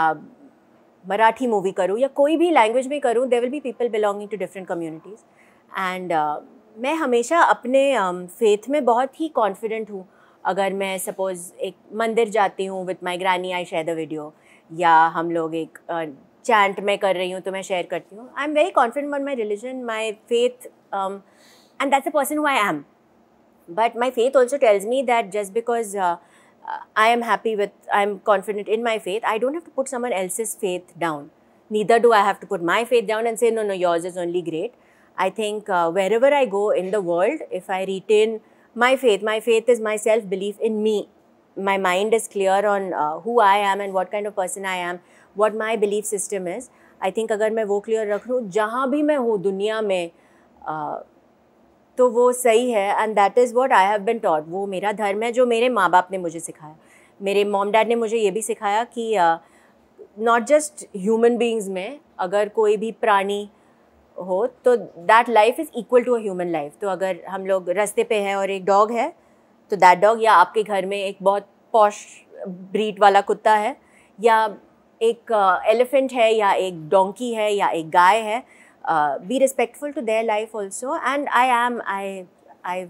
मराठी मूवी करूँ या कोई भी लैंग्वेज में करूँ there will be people belonging to different communities and मैं हमेशा अपने फेथ um, में बहुत ही कॉन्फिडेंट हूँ अगर मैं सपोज़ एक मंदिर जाती हूँ with my granny I share the video या हम लोग एक चैंट uh, में कर रही हूँ तो मैं शेयर करती हूँ I am very confident on my religion my faith and that's the person who I am. But my faith also tells me that just because uh, I am happy with, I'm confident in my faith, I don't have to put someone else's faith down. Neither do I have to put my faith down and say, no, no, yours is only great. I think uh, wherever I go in the world, if I retain my faith, my faith is my self belief in me. My mind is clear on uh, who I am and what kind of person I am, what my belief system is. I think अगर मैं वो clear रख लूँ जहाँ भी मैं हूँ दुनिया में uh, तो वो सही है and that is what I have been taught वो मेरा धर्म है जो मेरे माँ बाप ने मुझे सिखाया मेरे मॉम डैड ने मुझे ये भी सिखाया कि नॉट जस्ट ह्यूमन बींग्स में अगर कोई भी प्राणी हो तो that life is equal to a human life तो अगर हम लोग रास्ते पे हैं और एक डॉग है तो दैट डॉग या आपके घर में एक बहुत पॉश ब्रीड वाला कुत्ता है या एक एलिफेंट है या एक डोंकी है या एक गाय है Uh, be respectful to their life also. And I am, I, I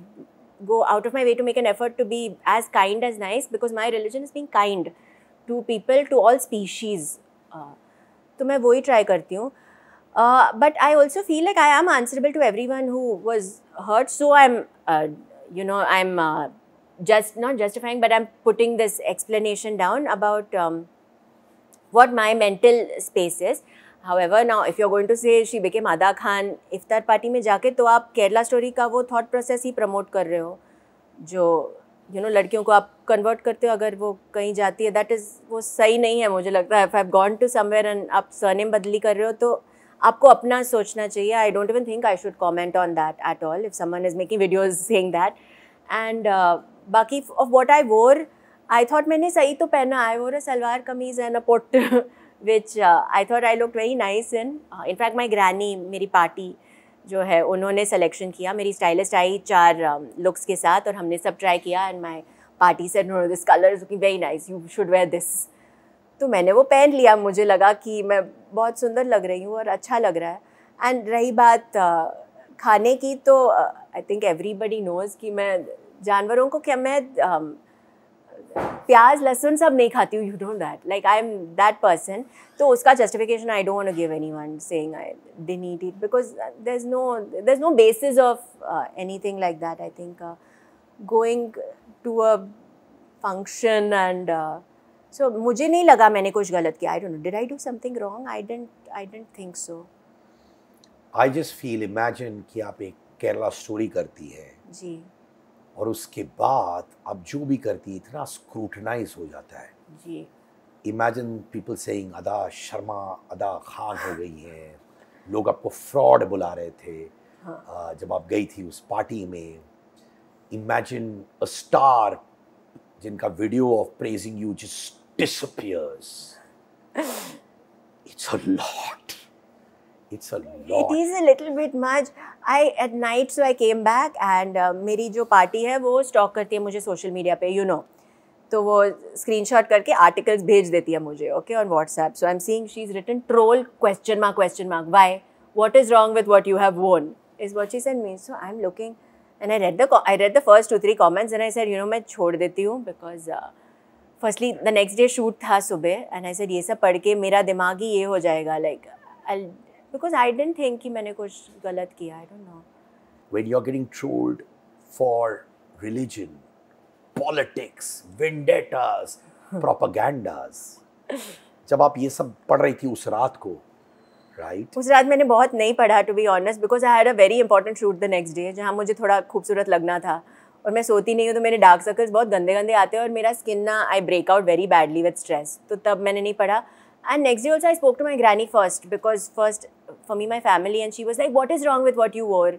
go out of my way to make an effort to be as kind as nice because my religion is being kind to people, to all species. Uh, तो मैं वही try करती हूँ but I also feel like I am answerable to every one who was hurt so I am you know I am just not justifying but i'm putting this explanation down about um, what my mental space is however now if you are going to say she became मादा खान इफ्तार party में जाके तो आप Kerala story का वो thought process ही promote कर रहे हो जो यू नो लड़कियों को आप कन्वर्ट करते हो अगर वो कहीं जाती है दैट इज़ वो सही नहीं है मुझे लगता है if I gone to somewhere and आप सरनेम बदली कर रहे हो तो आपको अपना सोचना चाहिए I don't even think I should comment on that at all if someone is making videos saying that and बाकी of what I wore I thought मैंने सही तो पहना आई वोर a salwar kameez and a pot which I thought I look very nice in in fact my granny मेरी party जो है उन्होंने सेलेक्शन किया मेरी स्टाइलिस्ट आई चार लुक्स um, के साथ और हमने सब ट्राई किया एंड माई पार्टी से no this colour is looking very nice you should wear this तो मैंने वो पहन लिया मुझे लगा कि मैं बहुत सुंदर लग रही हूँ और अच्छा लग रहा है एंड रही बात uh, खाने की तो आई थिंक एवरीबडी नोज़ कि मैं जानवरों को क्या मैं um, प्याज लहसुन सब नहीं खाती हूँ you don't that like I am that person तो उसका justification I don't give any one saying I didn't need it because there is no there is no basis of any thing like that I think going to a function and so मुझे नहीं लगा मैंने कुछ गलत किया I don't did I do something wrong I don't I don't think so I just feel imagine कि आप एक केरला स्टोरी करती है जी और उसके बाद आप जो भी करती है इतना स्क्रूटनाइज हो जाता है जी इमेजिन पीपल सेइंग अदा शर्मा अदा खान हो गई हैं लोग आपको फ्रॉड बुला रहे थे हाँ. जब आप गई थी उस पार्टी में इमेजिन अ स्टार जिनका video of praising you just disappears it's a lot it's a lot. It is a little bit much. I at night so I came back and uh, मेरी जो party है वो stock करती है मुझे social media पे you know तो वो स्क्रीनशॉट करके आर्टिकल्स भेज देती है मुझे okay on WhatsApp so I am seeing she is written troll question mark question mark why what is wrong with what you have worn is what she send me so I am looking and I read the I read the first two three comments and I said you know मैं छोड़ देती हूँ because firstly the next day shoot था सुबह and I said ये सब पढ़ के मेरा दिमाग ही ये हो जाएगा like I because I don't think कि मैंने कुछ गलत किया I don't know know. You are getting trolled for religion politics vendettas, propagandas, जब आप ये सब पढ़ रही थी उस रात को राइट right? उस रात मैंने बहुत नहीं पढ़ा to be honest because I had a very important shoot the next day जहाँ मुझे थोड़ा खूबसूरत लगना था और मैं सोती नहीं हूँ तो मेरे डार्क सर्कल्स बहुत गंदे गंदे आते हैं और मेरा स्किन ना I break out very badly with stress तो तब मैंने नहीं पढ़ा And next day also I spoke to my granny first because first for me my family and she was like, what is wrong with what you wore?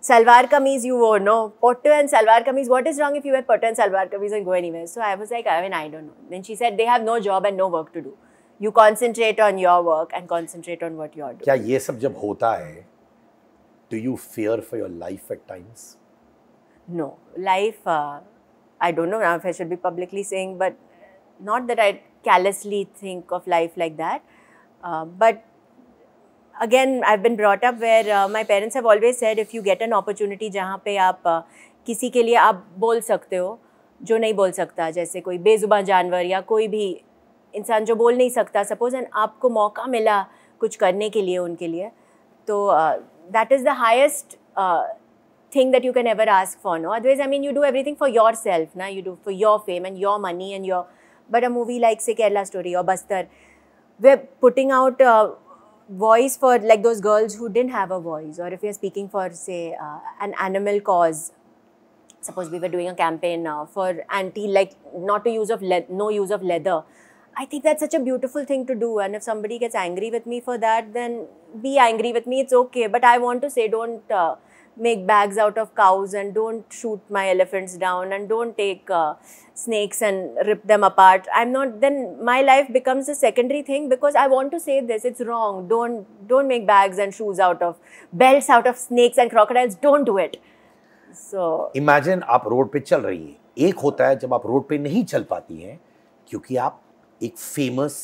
Salwar kameez you wore, no? Potto and salwar kameez, what is wrong if you wear potto and salwar kameez and go anywhere? So I was like, I mean, I don't know. Then she said, they have no job and no work to do. You concentrate on your work and concentrate on what you're doing. क्या do you fear for your life at times? No, life. Uh, I don't know now if I should be publicly saying, but not that I callously think of life like that, uh, but again, I've been brought up where uh, my parents have always said if you get an opportunity जहाँ पे आप uh, किसी के लिए आप बोल सकते हो जो नहीं बोल सकता जैसे कोई बेजुबान जानवर या कोई भी इंसान जो बोल नहीं सकता सपोज एंड आपको मौका मिला कुछ करने के लिए उनके लिए तो that is the highest thing that you can ever ask for no otherwise I mean you do everything for your self ना you do for your fame and your money and your but a movie like say Kerala Story or Bastar, we're putting out a voice for like those girls who didn't have a voice or if you are speaking for say uh, an animal cause suppose we were doing a campaign now for anti like not to use of no use of leather i think that's such a beautiful thing to do and if somebody gets angry with me for that then be angry with me it's okay but i want to say don't uh, make bags out of cows and don't shoot my elephants down and don't take uh, snakes and rip them apart i'm not then my life becomes a secondary thing because i want to say this it's wrong don't don't make bags and shoes out of belts out of snakes and crocodiles don't do it so imagine आप road पे चल रही हैं एक होता है जब आप रोड पे नहीं चल पाती हैं क्योंकि आप एक फेमस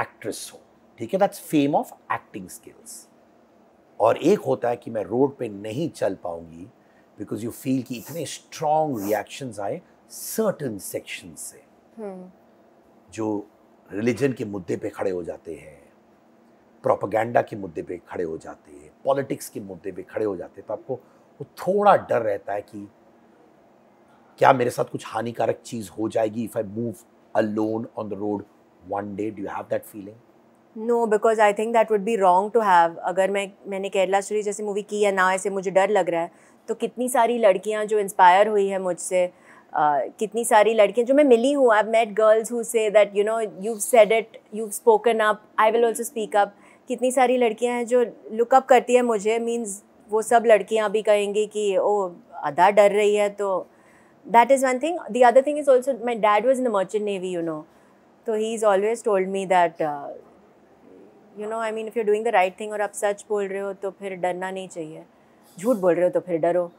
एक्ट्रेस हो ठीक है दैट्स फेम और एक होता है कि मैं रोड पे नहीं चल पाऊंगी बिकॉज यू फील कि इतने स्ट्रॉन्ग रिएक्शन आए सर्टन सेक्शन से हम्म। जो रिलीजन के मुद्दे पे खड़े हो जाते हैं प्रोपागेंडा के मुद्दे पे खड़े हो जाते हैं पॉलिटिक्स के मुद्दे पे खड़े हो जाते हैं तो आपको वो थोड़ा डर रहता है कि क्या मेरे साथ कुछ हानिकारक चीज़ हो जाएगी if I move alone on the road one day do have that feeling no because I think that would be wrong to have अगर मैं मैंने केरला स्टोरी जैसे मूवी की है ना ऐसे मुझे डर लग रहा है तो कितनी सारी लड़कियाँ जो इंस्पायर हुई है मुझसे Uh, कितनी सारी लड़कियाँ जो मैं मिली हूँ I met girls who say that you know you said it you spoken up I will also speak up कितनी सारी लड़कियाँ हैं जो लुकअप करती है मुझे मीन्स वो सब लड़कियाँ भी कहेंगी कि ओ अदा डर रही है तो that is one thing the other thing is also my dad was in the merchant navy you know तो he is always told me that you know I mean if you doing the right thing और आप सच बोल रहे हो तो फिर डरना नहीं चाहिए झूठ बोल रहे हो तो फिर डरो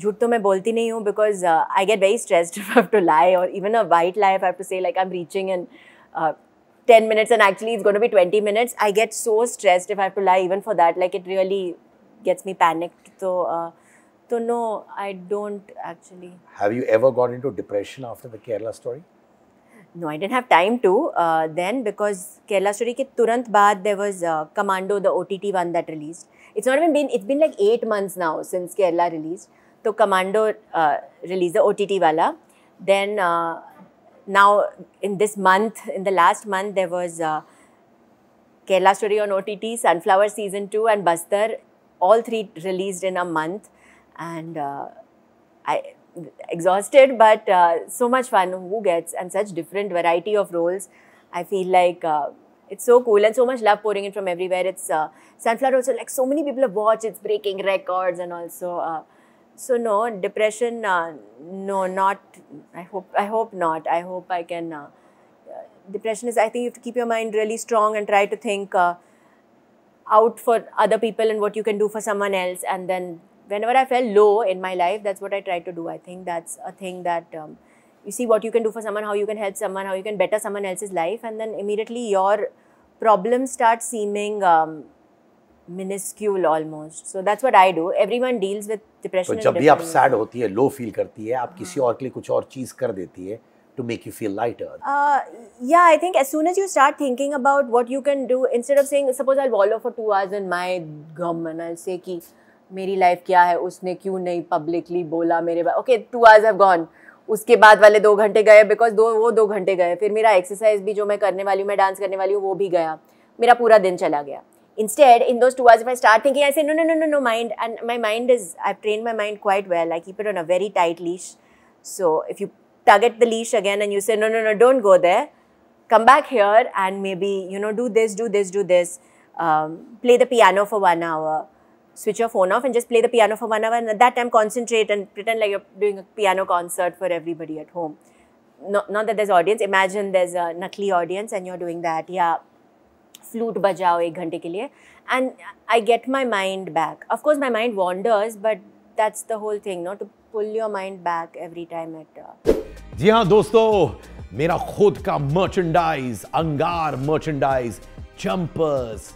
झूठ तो मैं बोलती नहीं हूँ because I get very stressed have to lie और even a white lie have to say like I am reaching in ten minutes and actually is gonna be twenty minutes I get so stressed if have to lie even for that like it really gets me panic तो तो no I don't actually have you ever got into depression after the Kerala story No, I didn't have time to uh, then because Kerala Story ke turant baad there was uh, Commando, the OTT one that released. It's not even been, it's been like eight months now since Kerala released. So Commando uh, released the OTT wala. Then uh, now in this month, in the last month, there was uh, Kerala Story on OTT, Sunflower Season 2 and Bastar, all three released in a month. And uh, I exhausted, but uh, so much fun. Who gets and such different variety of roles. I feel like uh, it's so cool and so much love pouring in from everywhere. It's uh, Sunflower also like so many people have watched. It's breaking records and also. Uh, so no depression uh, no not i hope i hope not i hope i can uh, depression is i think you have to keep your mind really strong and try to think out for other people and what you can do for someone else and then whenever I felt low in my life, that's what I tried to do. I think that's a thing that um, you see what you can do for someone, how you can help someone, how you can better someone else's life, and then immediately your problems start seeming um, minuscule almost. So that's what I do. Everyone deals with depression. तो जब भी आप sad होती है, low feel करती है, आप किसी और के कुछ और चीज कर देती है. to make you feel lighter? Uh, yeah, I think as soon as you start thinking about what you can do, instead of saying, suppose I'll wallow for two hours in my gum and I'll say, ki, मेरी life क्या है उसने क्यों नहीं publicly बोला मेरे बारे okay two hours have gone उसके बाद वाले दो घंटे गए बिकॉज दो वो दो घंटे गए फिर मेरा एक्सरसाइज भी जो मैं करने वाली हूँ मैं डांस करने वाली हूँ वो भी गया मेरा पूरा दिन चला गया instead in those two hours I start thinking I say no no no no no mind and my mind is I train my mind quite well I keep it on a very tight leash so if you target the leash again and you say no no no don't go there come back here and maybe you know do this do this do this play the piano for one hour switch your phone off and just play the piano for one hour and at that time concentrate and pretend like you're doing a piano concert for everybody at home. not that there's audience, imagine there's a nakli audience and you're doing that. Yeah, flute bajao ek ghante ke liye. And I get my mind back. Of course, my mind wanders, but that's the whole thing, no? To pull your mind back every time at... Uh... जी हाँ दोस्तों मेरा खुद का merchandise, अंगार merchandise jumpers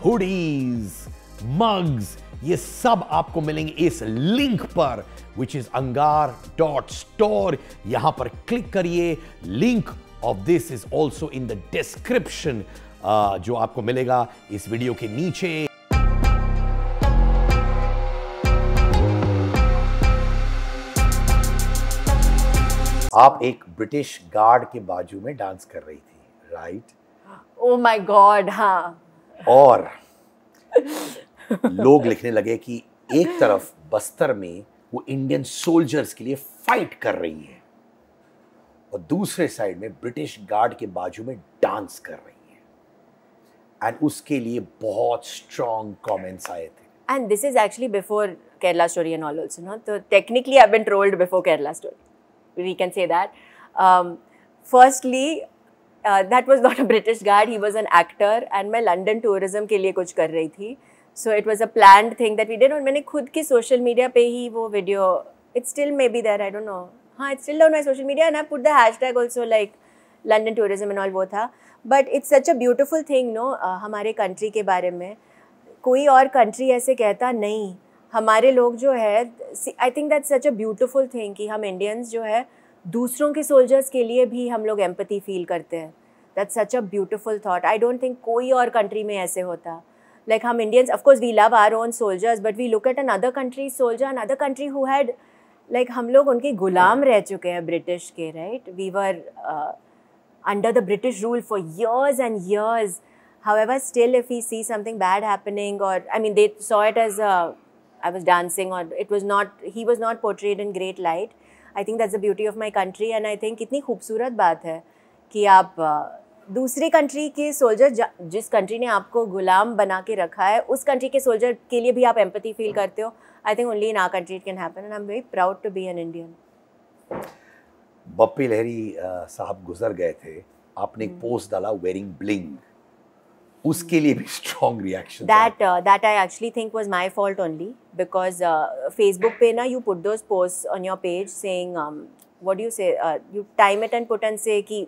hoodies, mugs ये सब आपको मिलेंगे इस लिंक पर which is Angaar dot store यहां पर क्लिक करिए link of this is also in the description जो आपको मिलेगा इस वीडियो के नीचे आप एक ब्रिटिश गार्ड के बाजू में डांस कर रही थी राइट ओ माई गॉड हाँ और लोग लिखने लगे कि एक तरफ बस्तर में वो इंडियन सोल्जर्स के लिए फाइट कर रही है और दूसरे साइड में ब्रिटिश गार्ड के बाजू में डांस कर रही है एंड उसके लिए बहुत स्ट्रॉन्ग कमेंट्स आए थे and this is actually before Kerala story and all also ना तो technically I been trolled before Kerala story we can say that firstly that was not a British guard he was an actor and मैं London tourism के लिए कुछ कर रही थी so it was a plan thing that we did और मैंने खुद की सोशल मीडिया पे ही वो video it's still may be there I don't know हाँ it's still on my social media and I put the hashtag also like London tourism and all वो था but it's such a beautiful thing no हमारे country के बारे में कोई और country ऐसे कहता नहीं हमारे लोग जो है I think that such a beautiful thing कि हम इंडियंस जो है दूसरों के सोल्जर्स के लिए भी हम लोग एम्पति फील करते हैं that's such a beautiful thought I don't think कोई और कंट्री में ऐसे होता like hum Indians, of course, we love our own soldiers, but we look at another country's soldier, another country who had, like, hum log unke gulam reh chuke hain british ke right we were uh, under the british rule for years and years. However, still, if we see something bad happening, or I mean, they saw it as a, I was dancing, or it was not, he was not portrayed in great light. I think that's the beauty of my country, and I think इतनी khoobsurat baat hai ki aap uh, दूसरे country के soldier जिस country ने आपको गुलाम बना के रखा है उस कंट्री के सोल्जर के लिए भी आप एम्पति फील करते हो I think only in our country can happen and I am very proud to be an Indian Bappi Lahiri साहब गुजर गए थे आपने एक पोस्ट हम्म। डाला वेयरिंग ब्लिंग उसके लिए भी strong reaction that that I actually think was my fault only because Facebook पे ना you put those post on your page saying what do you say you time it and put and say कि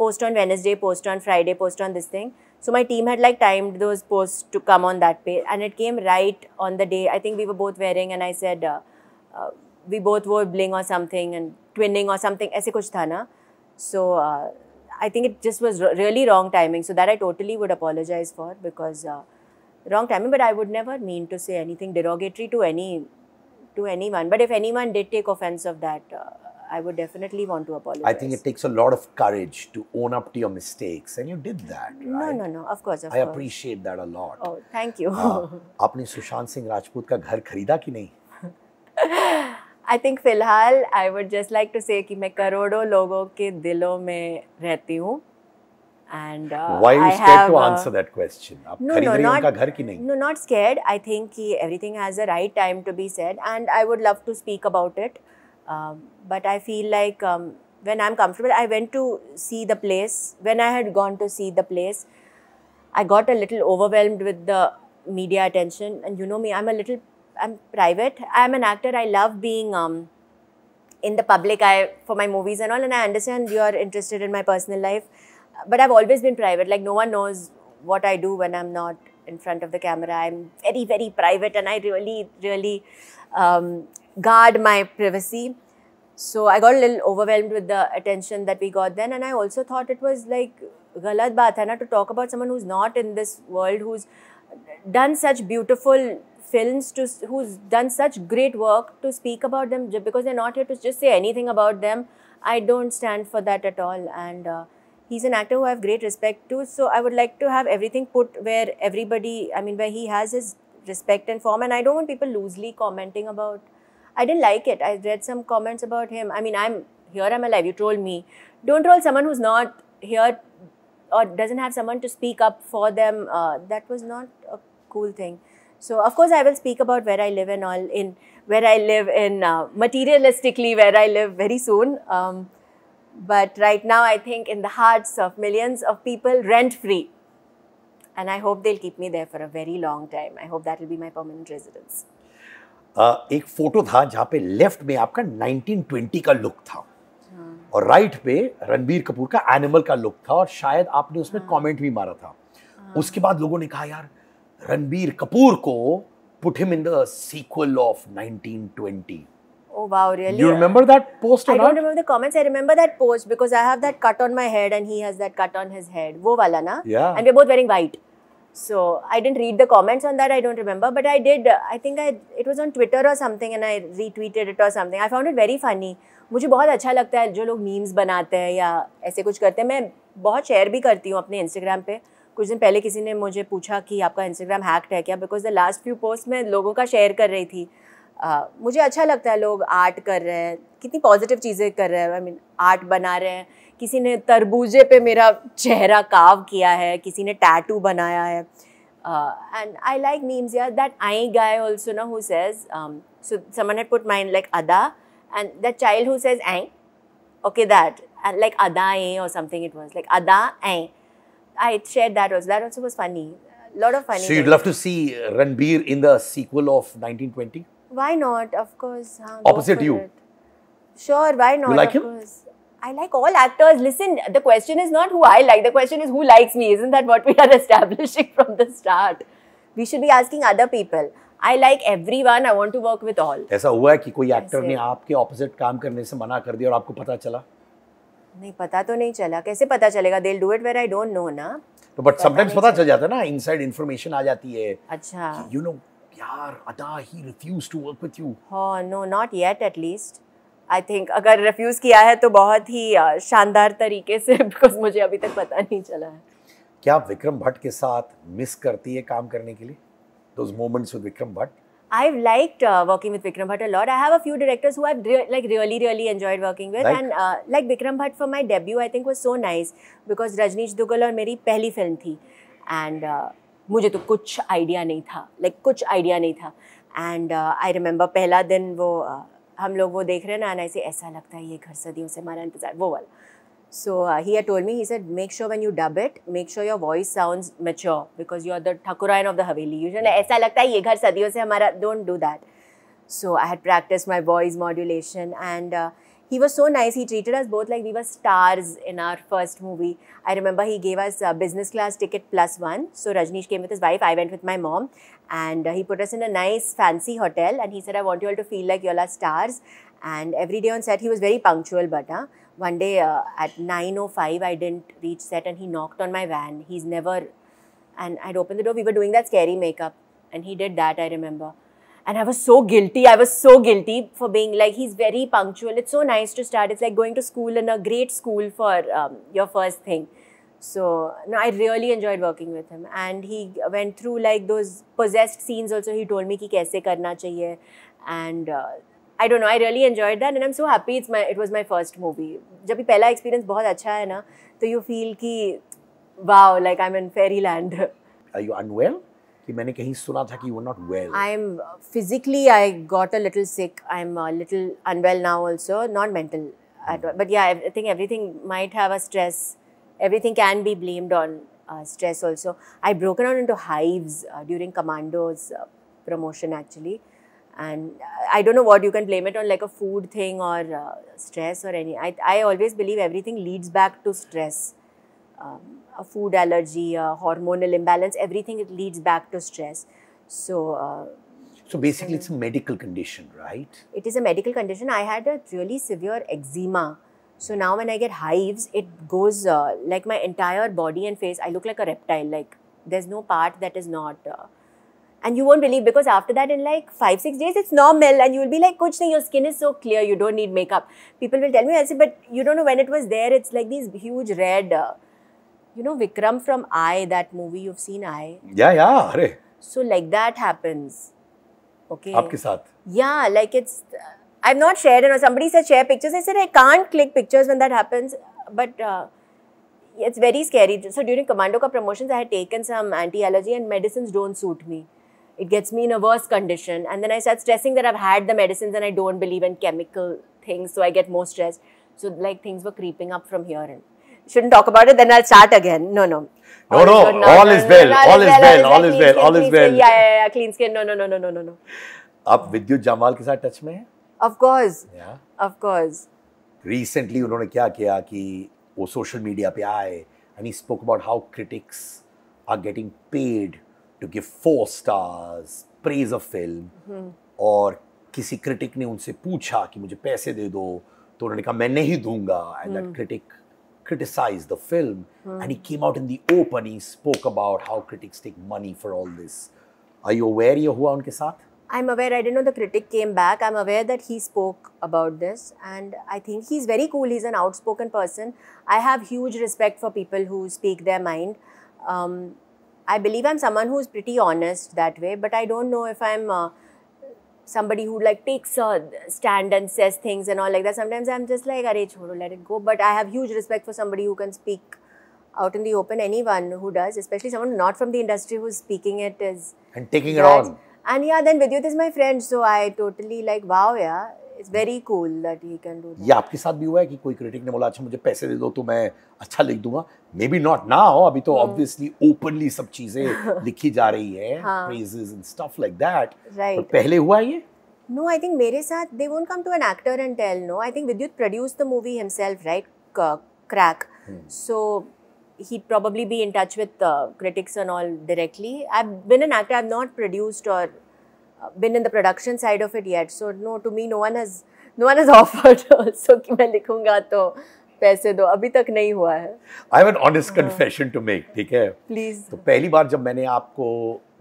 post on Wednesday, post on Friday, post on this thing. So my team had like timed those posts to come on that page, and it came right on the day. I think we were both wearing, and I said uh, uh, we both wore bling or something and twinning or something. ऐसे कुछ था ना. So uh, I think it just was really wrong timing. So that I totally would apologize for because uh, wrong timing. But I would never mean to say anything derogatory to any to anyone. But if anyone did take offense of that, uh, I would definitely want to apologize. I think it takes a lot of courage to own up to your mistakes, and you did that, right? No, no, no. Of course, of I course. appreciate that a lot. Oh, thank you. Uh, आपने सुशांत सिंह राजपूत का घर खरीदा कि नहीं? I think, फिलहाल I would just like to say कि मैं करोड़ों लोगों के दिलों में रहती हूँ and uh, why are you I scared have, to uh, answer that question aap no, no, not, ghar ki no not scared i think everything has a right time to be said and i would love to speak about it um, but I feel like um, when I'm comfortable, I went to see the place. When I had gone to see the place, I got a little overwhelmed with the media attention. And you know me, I'm a little, I'm private. I'm an actor. I love being um, in the public I for my movies and all. And I understand you are interested in my personal life. But I've always been private. Like no one knows what I do when I'm not in front of the camera. I'm very, very private and I really, really um, guard my privacy. So I got a little overwhelmed with the attention that we got then, and I also thought it was like galat baat hai na to talk about someone who's not in this world, who's done such beautiful films to who's done such great work to speak about them because they're not here to just say anything about them i don't stand for that at all and uh, he's an actor who i have great respect to so i would like to have everything put where everybody i mean where he has his respect and form and i don't want people loosely commenting about I didn't like it. I read some comments about him. I mean, I'm here, I'm alive. You troll me. Don't troll someone who's not here or doesn't have someone to speak up for them. Uh, that was not a cool thing. So of course I will speak about where I live and all in where I live in uh, materialistically where I live very soon. Um, but right now I think in the hearts of millions of people rent free. And I hope they'll keep me there for a very long time. I hope that will be my permanent residence. एक photo था जहाँ पे left में आपका 1920 का look था और right पे रणबीर कपूर का एनिमल का लुक था और शायद आपने उसमें कमेंट भी मारा था उसके बाद लोगों ने कहा यार रणबीर कपूर को put him in the sequel of 1920. Oh wow, really? You remember that post or I not? I don't remember the comments. I remember that post because I have that cut on my head and he has that cut on his head. Wo wala na? Yeah. And we're both wearing white. So I didn't read the comments on that. I don't remember, but I did. I think I it was on Twitter or something, and I retweeted it or something. I found it very funny. मुझे बहुत अच्छा लगता है जो लोग memes बनाते हैं या ऐसे कुछ करते हैं मैं बहुत शेयर भी करती हूँ अपने इंस्टाग्राम पे कुछ दिन पहले किसी ने मुझे पूछा कि आपका इंस्टाग्राम हैक्ड है क्या because the last few post मैं लोगों का शेयर कर रही थी uh, मुझे अच्छा लगता है लोग आर्ट कर रहे हैं कितनी पॉजिटिव चीज़ें कर रहे हैं आई मीन आर्ट बना रहे हैं किसी ने तरबूजे पे मेरा चेहरा काव किया है किसी ने टैटू बनाया है and uh, I like memes यार दैट आई गाय ऑल्सो ना who says someone hate put mind like Adah and that child who says एंग okay that like Adah a और something it was like Adah एंग I share that also that also was funny lot of funny you'd love to see Ranbir in the sequel of 1920 Why not? Of course. Opposite you. Sure, why not? You like of him? course. I like all actors. Listen, the question is not who I like, the question is who likes me. Isn't that what we are establishing from the start? We should be asking other people. I like everyone. I want to work with all. ऐसा हुआ है कि कोई actor ने आपके opposite काम करने से मना कर दिया और आपको पता चला नहीं पता तो नहीं चला कैसे पता चलेगा They'll do it where I don't know, ना तो but sometimes पता चल जाता है ना Inside information आ जाती है अच्छा You know, यार अदा he refused to work with you. हां no, not yet at least. I think अगर रेफ्यूज़ किया है तो बहुत ही शानदार तरीके से बिकॉज मुझे अभी तक पता नहीं चला है क्या आप विक्रम भट्ट के साथ मिस करती है काम करने के लिए those moments with Vikram Bhatt I've liked uh, working with Vikram Bhatt a lot. I have a few directors who I've re like really, really enjoyed working with. Like? And uh, like Vikram Bhatt for my debut, I think was so nice because Rajneesh Dugal और मेरी पहली film थी and uh, मुझे तो कुछ idea नहीं था like like, कुछ आइडिया नहीं था एंड आई रिमेंबर पहला दिन वो uh, हम लोग वो देख रहे हैं ना ना ऐसे ऐसा लगता है ये घर सदियों से हमारा इंतजार वो वाला so he are told me he said make sure when you dub it make sure your voice sound mature because you are the thakurain of the haveli you ऐसा लगता है ये घर सदियों से हमारा don't do that so I had practice my voice modulation and he was so nice. He treated us both like we were stars in our first movie. I remember he gave us a business class ticket plus one. So Rajneesh came with his wife. I went with my mom. And uh, he put us in a nice fancy hotel. And he said, I want you all to feel like you all are stars. And every day on set, he was very punctual, but uh, one day uh, at 9.05, I didn't reach set and he knocked on my van. He's never, and I'd opened the door. We were doing that scary makeup. And he did that, I remember. And I was so guilty. I was so guilty for being like, he's very punctual. It's so nice to start. It's like going to school in a great school for um, your first thing. So no, I really enjoyed working with him. And he went through like those possessed scenes also. He told me ki kaise karna chahiye. And uh, I don't know, I really enjoyed that. And I'm so happy it's my, it was my first movie. जब भी पहला experience बहुत अच्छा है ना, तो you feel कि wow, like I'm in fairyland. Are you unwell? कि मैंने कहीं सुना था कि you are not well I am physically I got a little sick I am little unwell now also not mental but yeah I think everything might everything can be blamed on uh, stress also. I broke down into hives uh, during Commando's uh, promotion actually. And I don't know what you can blame it on, like a food thing or stress or any. I, I always believe everything leads back to stress um, a food allergy, a hormonal imbalance, everything it leads back to stress. So, uh, so basically, it's a medical condition, right? It is a medical condition. I had a really severe eczema. So now, when I get hives, it goes uh, like my entire body and face. I look like a reptile. Like there's no part that is not. Uh, and you won't believe because after that, in like five, six days, it's normal, and you will be like, "Kuch nahi, your skin is so clear. You don't need makeup." People will tell me, "I say, but you don't know when it was there. It's like these huge red." Uh, you know Vikram from I, that movie you've seen I. Yeah, yeah. Arre. So like that happens. Okay. Aapke saath. Yeah, like it's. I've not shared it. Or somebody said share pictures. I said I can't click pictures when that happens, but. Uh, it's very scary. So during Commando ka promotions, I had taken some anti-allergy and medicines don't suit me. It gets me in a worse condition. And then I start stressing that I've had the medicines and I don't believe in chemical things. So I get more stressed. So like things were creeping up from here. And shouldn't talk about it, then I'll start again. No, no. No, no, all, no, all no, is well, no, all is well, all is well, all is well. Yeah, yeah, yeah, clean skin, no, no, no, no, no, no, no. आप विद्युत जामवाल के साथ touch में हैं? Of course. Yeah. Of course. Recently उन्होंने क्या किया कि वो सोशल मीडिया पे आए and he spoke about how critics are getting paid to give four stars, praise a film mm-hmm. और किसी क्रिटिक ने उनसे पूछा कि मुझे पैसे दे दो तो उन्होंने कहा मैं नहीं दूंगा and that critic criticized the film. Mm. And he came out in the open, he spoke about how critics take money for all this. Are you aware ye on unke I'm aware, I didn't know the critic came back. I'm aware that he spoke about this and I think he's very cool. He's an outspoken person. I have huge respect for people who speak their mind. Um, I believe I'm someone who's pretty honest that way, but I don't know if I'm uh, somebody who like takes a stand and says things and all like that. Sometimes I'm just like, "Arey, chodo, let it go." But I have huge respect for somebody who can speak out in the open. Anyone who does, especially someone not from the industry who's speaking it is and taking it on. And yeah, then Vidyut is my friend, so I totally like, wow, yeah, it's very cool that he can do ये आपके साथ भी हुआ है कि कोई critic ने बोला अच्छा मुझे पैसे दे दो तो मैं अच्छा लिख दूंगा मे बी नॉट नाउ अभी तो ऑब्वियसली hmm. ओपनली सब चीजें लिखी जा रही है praises and stuff like that right पहले हुआ ये नो आई थिंक मेरे साथ they won't come to an actor and tell no I think Vidyut produce the movie himself right crack so he'd probably be in touch with uh, critics and all directly. I've been an actor, I've not produced or been in the production side of it yet. So no, to me, no one has no one has offered also कि मैं लिखूंगा तो पैसे दो अभी तक नहीं हुआ है I an honest confession to make ठीक है प्लीज तो पहली बार जब मैंने आपको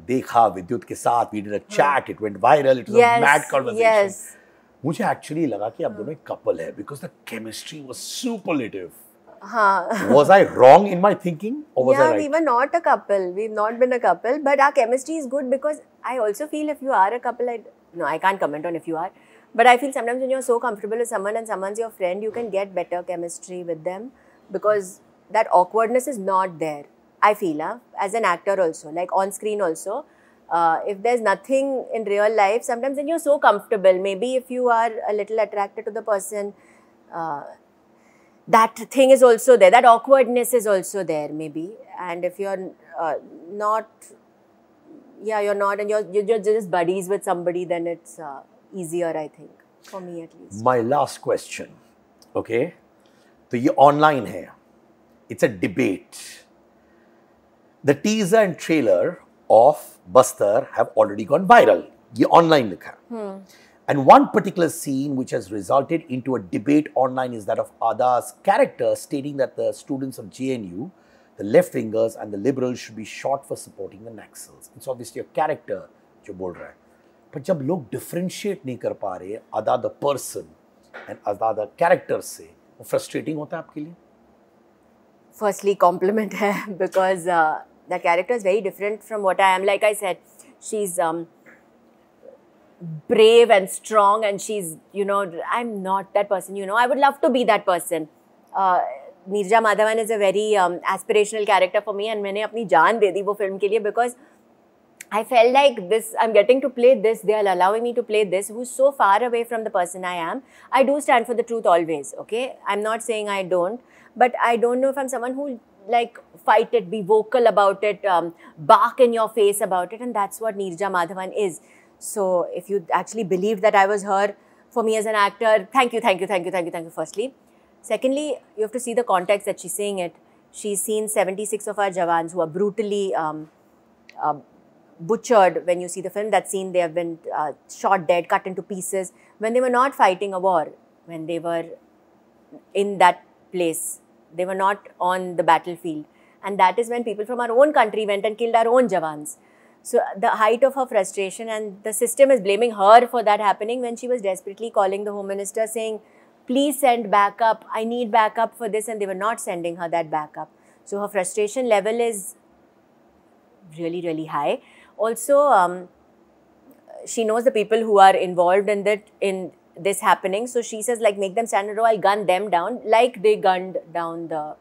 देखा विद्युत के साथ we did a chat it went viral it was a mad conversation मुझे एक्चुअली लगा कि आप हाँ। दोनों एक कपल है because the chemistry was superlative Haan. was I wrong in my thinking or was yeah, I right? we were not a couple. We've not been a couple, but our chemistry is good because I also feel if you are a couple, I no, I can't comment on if you are, but I feel sometimes when you're so comfortable with someone and someone's your friend, you can get better chemistry with them because that awkwardness is not there. I feel, huh? as an actor also, like on screen also. Uh, if there's nothing in real life, sometimes then you're so comfortable. Maybe if you are a little attracted to the person, uh, that thing is also there, that awkwardness is also there, maybe. And if you're uh, not, yeah, you're not, and you're, you're just buddies with somebody, then it's uh, easier, I think, for me at least. My last question, okay? So ये online है It's a debate. The teaser and trailer of Buster have already gone viral. ये online लिखा and one particular scene which has resulted into a debate online is that of Ada's character stating that the students of JNU, the left wingers and the liberals should be shot for supporting the Naxals. It's obviously a character, jo bol raha hai. But jab log differentiate nahi kar pa rahe, Ada the person and Ada the character se, wo frustrating hota aapke liye? Firstly, compliment hai because uh, the character is very different from what I am. Like I said, she's um, brave and strong and she's you know i'm not that person you know i would love to be that person uh, nirja madhavan is a very um, aspirational character for me and maine apni jaan de di wo film ke because i felt like this i'm getting to play this they are allowing me to play this who's so far away from the person i am i do stand for the truth always okay i'm not saying i don't but i don't know if i'm someone who like fight it be vocal about it um, bark in your face about it and that's what nirja madhavan is so if you actually believed that I was her, for me as an actor, thank you, thank you, thank you, thank you, thank you, firstly. Secondly, you have to see the context that she's saying it. She's seen 76 of our Jawans who are brutally um, uh, butchered when you see the film. That scene, they have been uh, shot dead, cut into pieces. When they were not fighting a war, when they were in that place, they were not on the battlefield. And that is when people from our own country went and killed our own Jawans. So the height of her frustration and the system is blaming her for that happening when she was desperately calling the home minister saying, please send backup, I need backup for this and they were not sending her that backup. So her frustration level is really, really high. Also, um, she knows the people who are involved in that in this happening. So she says like make them stand a row, I'll gun them down like they gunned down the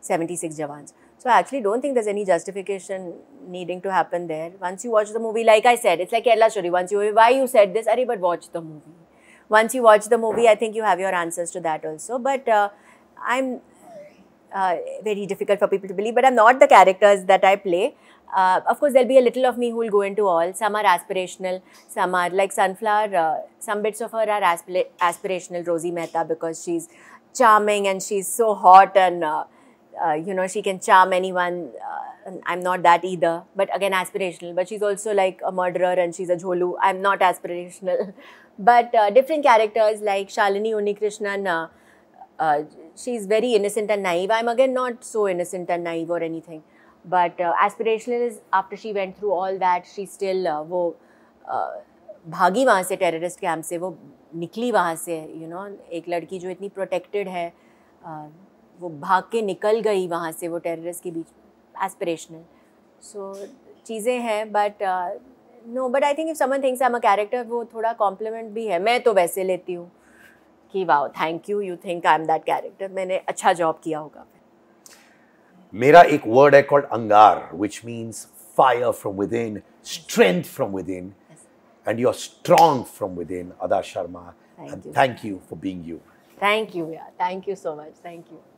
76 Jawans. So I actually don't think there's any justification needing to happen there. Once you watch the movie, like I said, it's like Kerala story. Once you why you said this, Arey, but watch the movie. Once you watch the movie, I think you have your answers to that also. But uh, I'm uh, very difficult for people to believe, but I'm not the characters that I play. Uh, of course, there'll be a little of me who'll go into all. Some are aspirational, some are like Sunflower. Uh, some bits of her are aspirational, Rosie Mehta, because she's charming and she's so hot and uh, uh, you know, she can charm anyone. Uh, I'm not that either. But again, aspirational. But she's also like a murderer and she's a jholu. I'm not aspirational. but uh, different characters like Shalini uh, uh, she's very innocent and naive. I'm again not so innocent and naive or anything. But uh, aspirational is after she went through all that, she still uh, wo, भागी वहाँ wahan se terrorist camp se, wo nikli wahan se, you know know, एक लड़की जो इतनी protected है वो भाग के निकल गई वहाँ से वो टेररिस्ट के बीच एस्पिरेशनल सो चीज़ें हैं but no but I think if some things I am a character वो थोड़ा कॉम्प्लीमेंट भी है मैं तो वैसे लेती हूँ कि वाह thank you you think I am that character मैंने अच्छा जॉब किया होगा मेरा एक वर्ड है called angaar which means fire from within strength from within and you are strong from within Adah Sharma thank you for being you thank you यार thank you so much thank you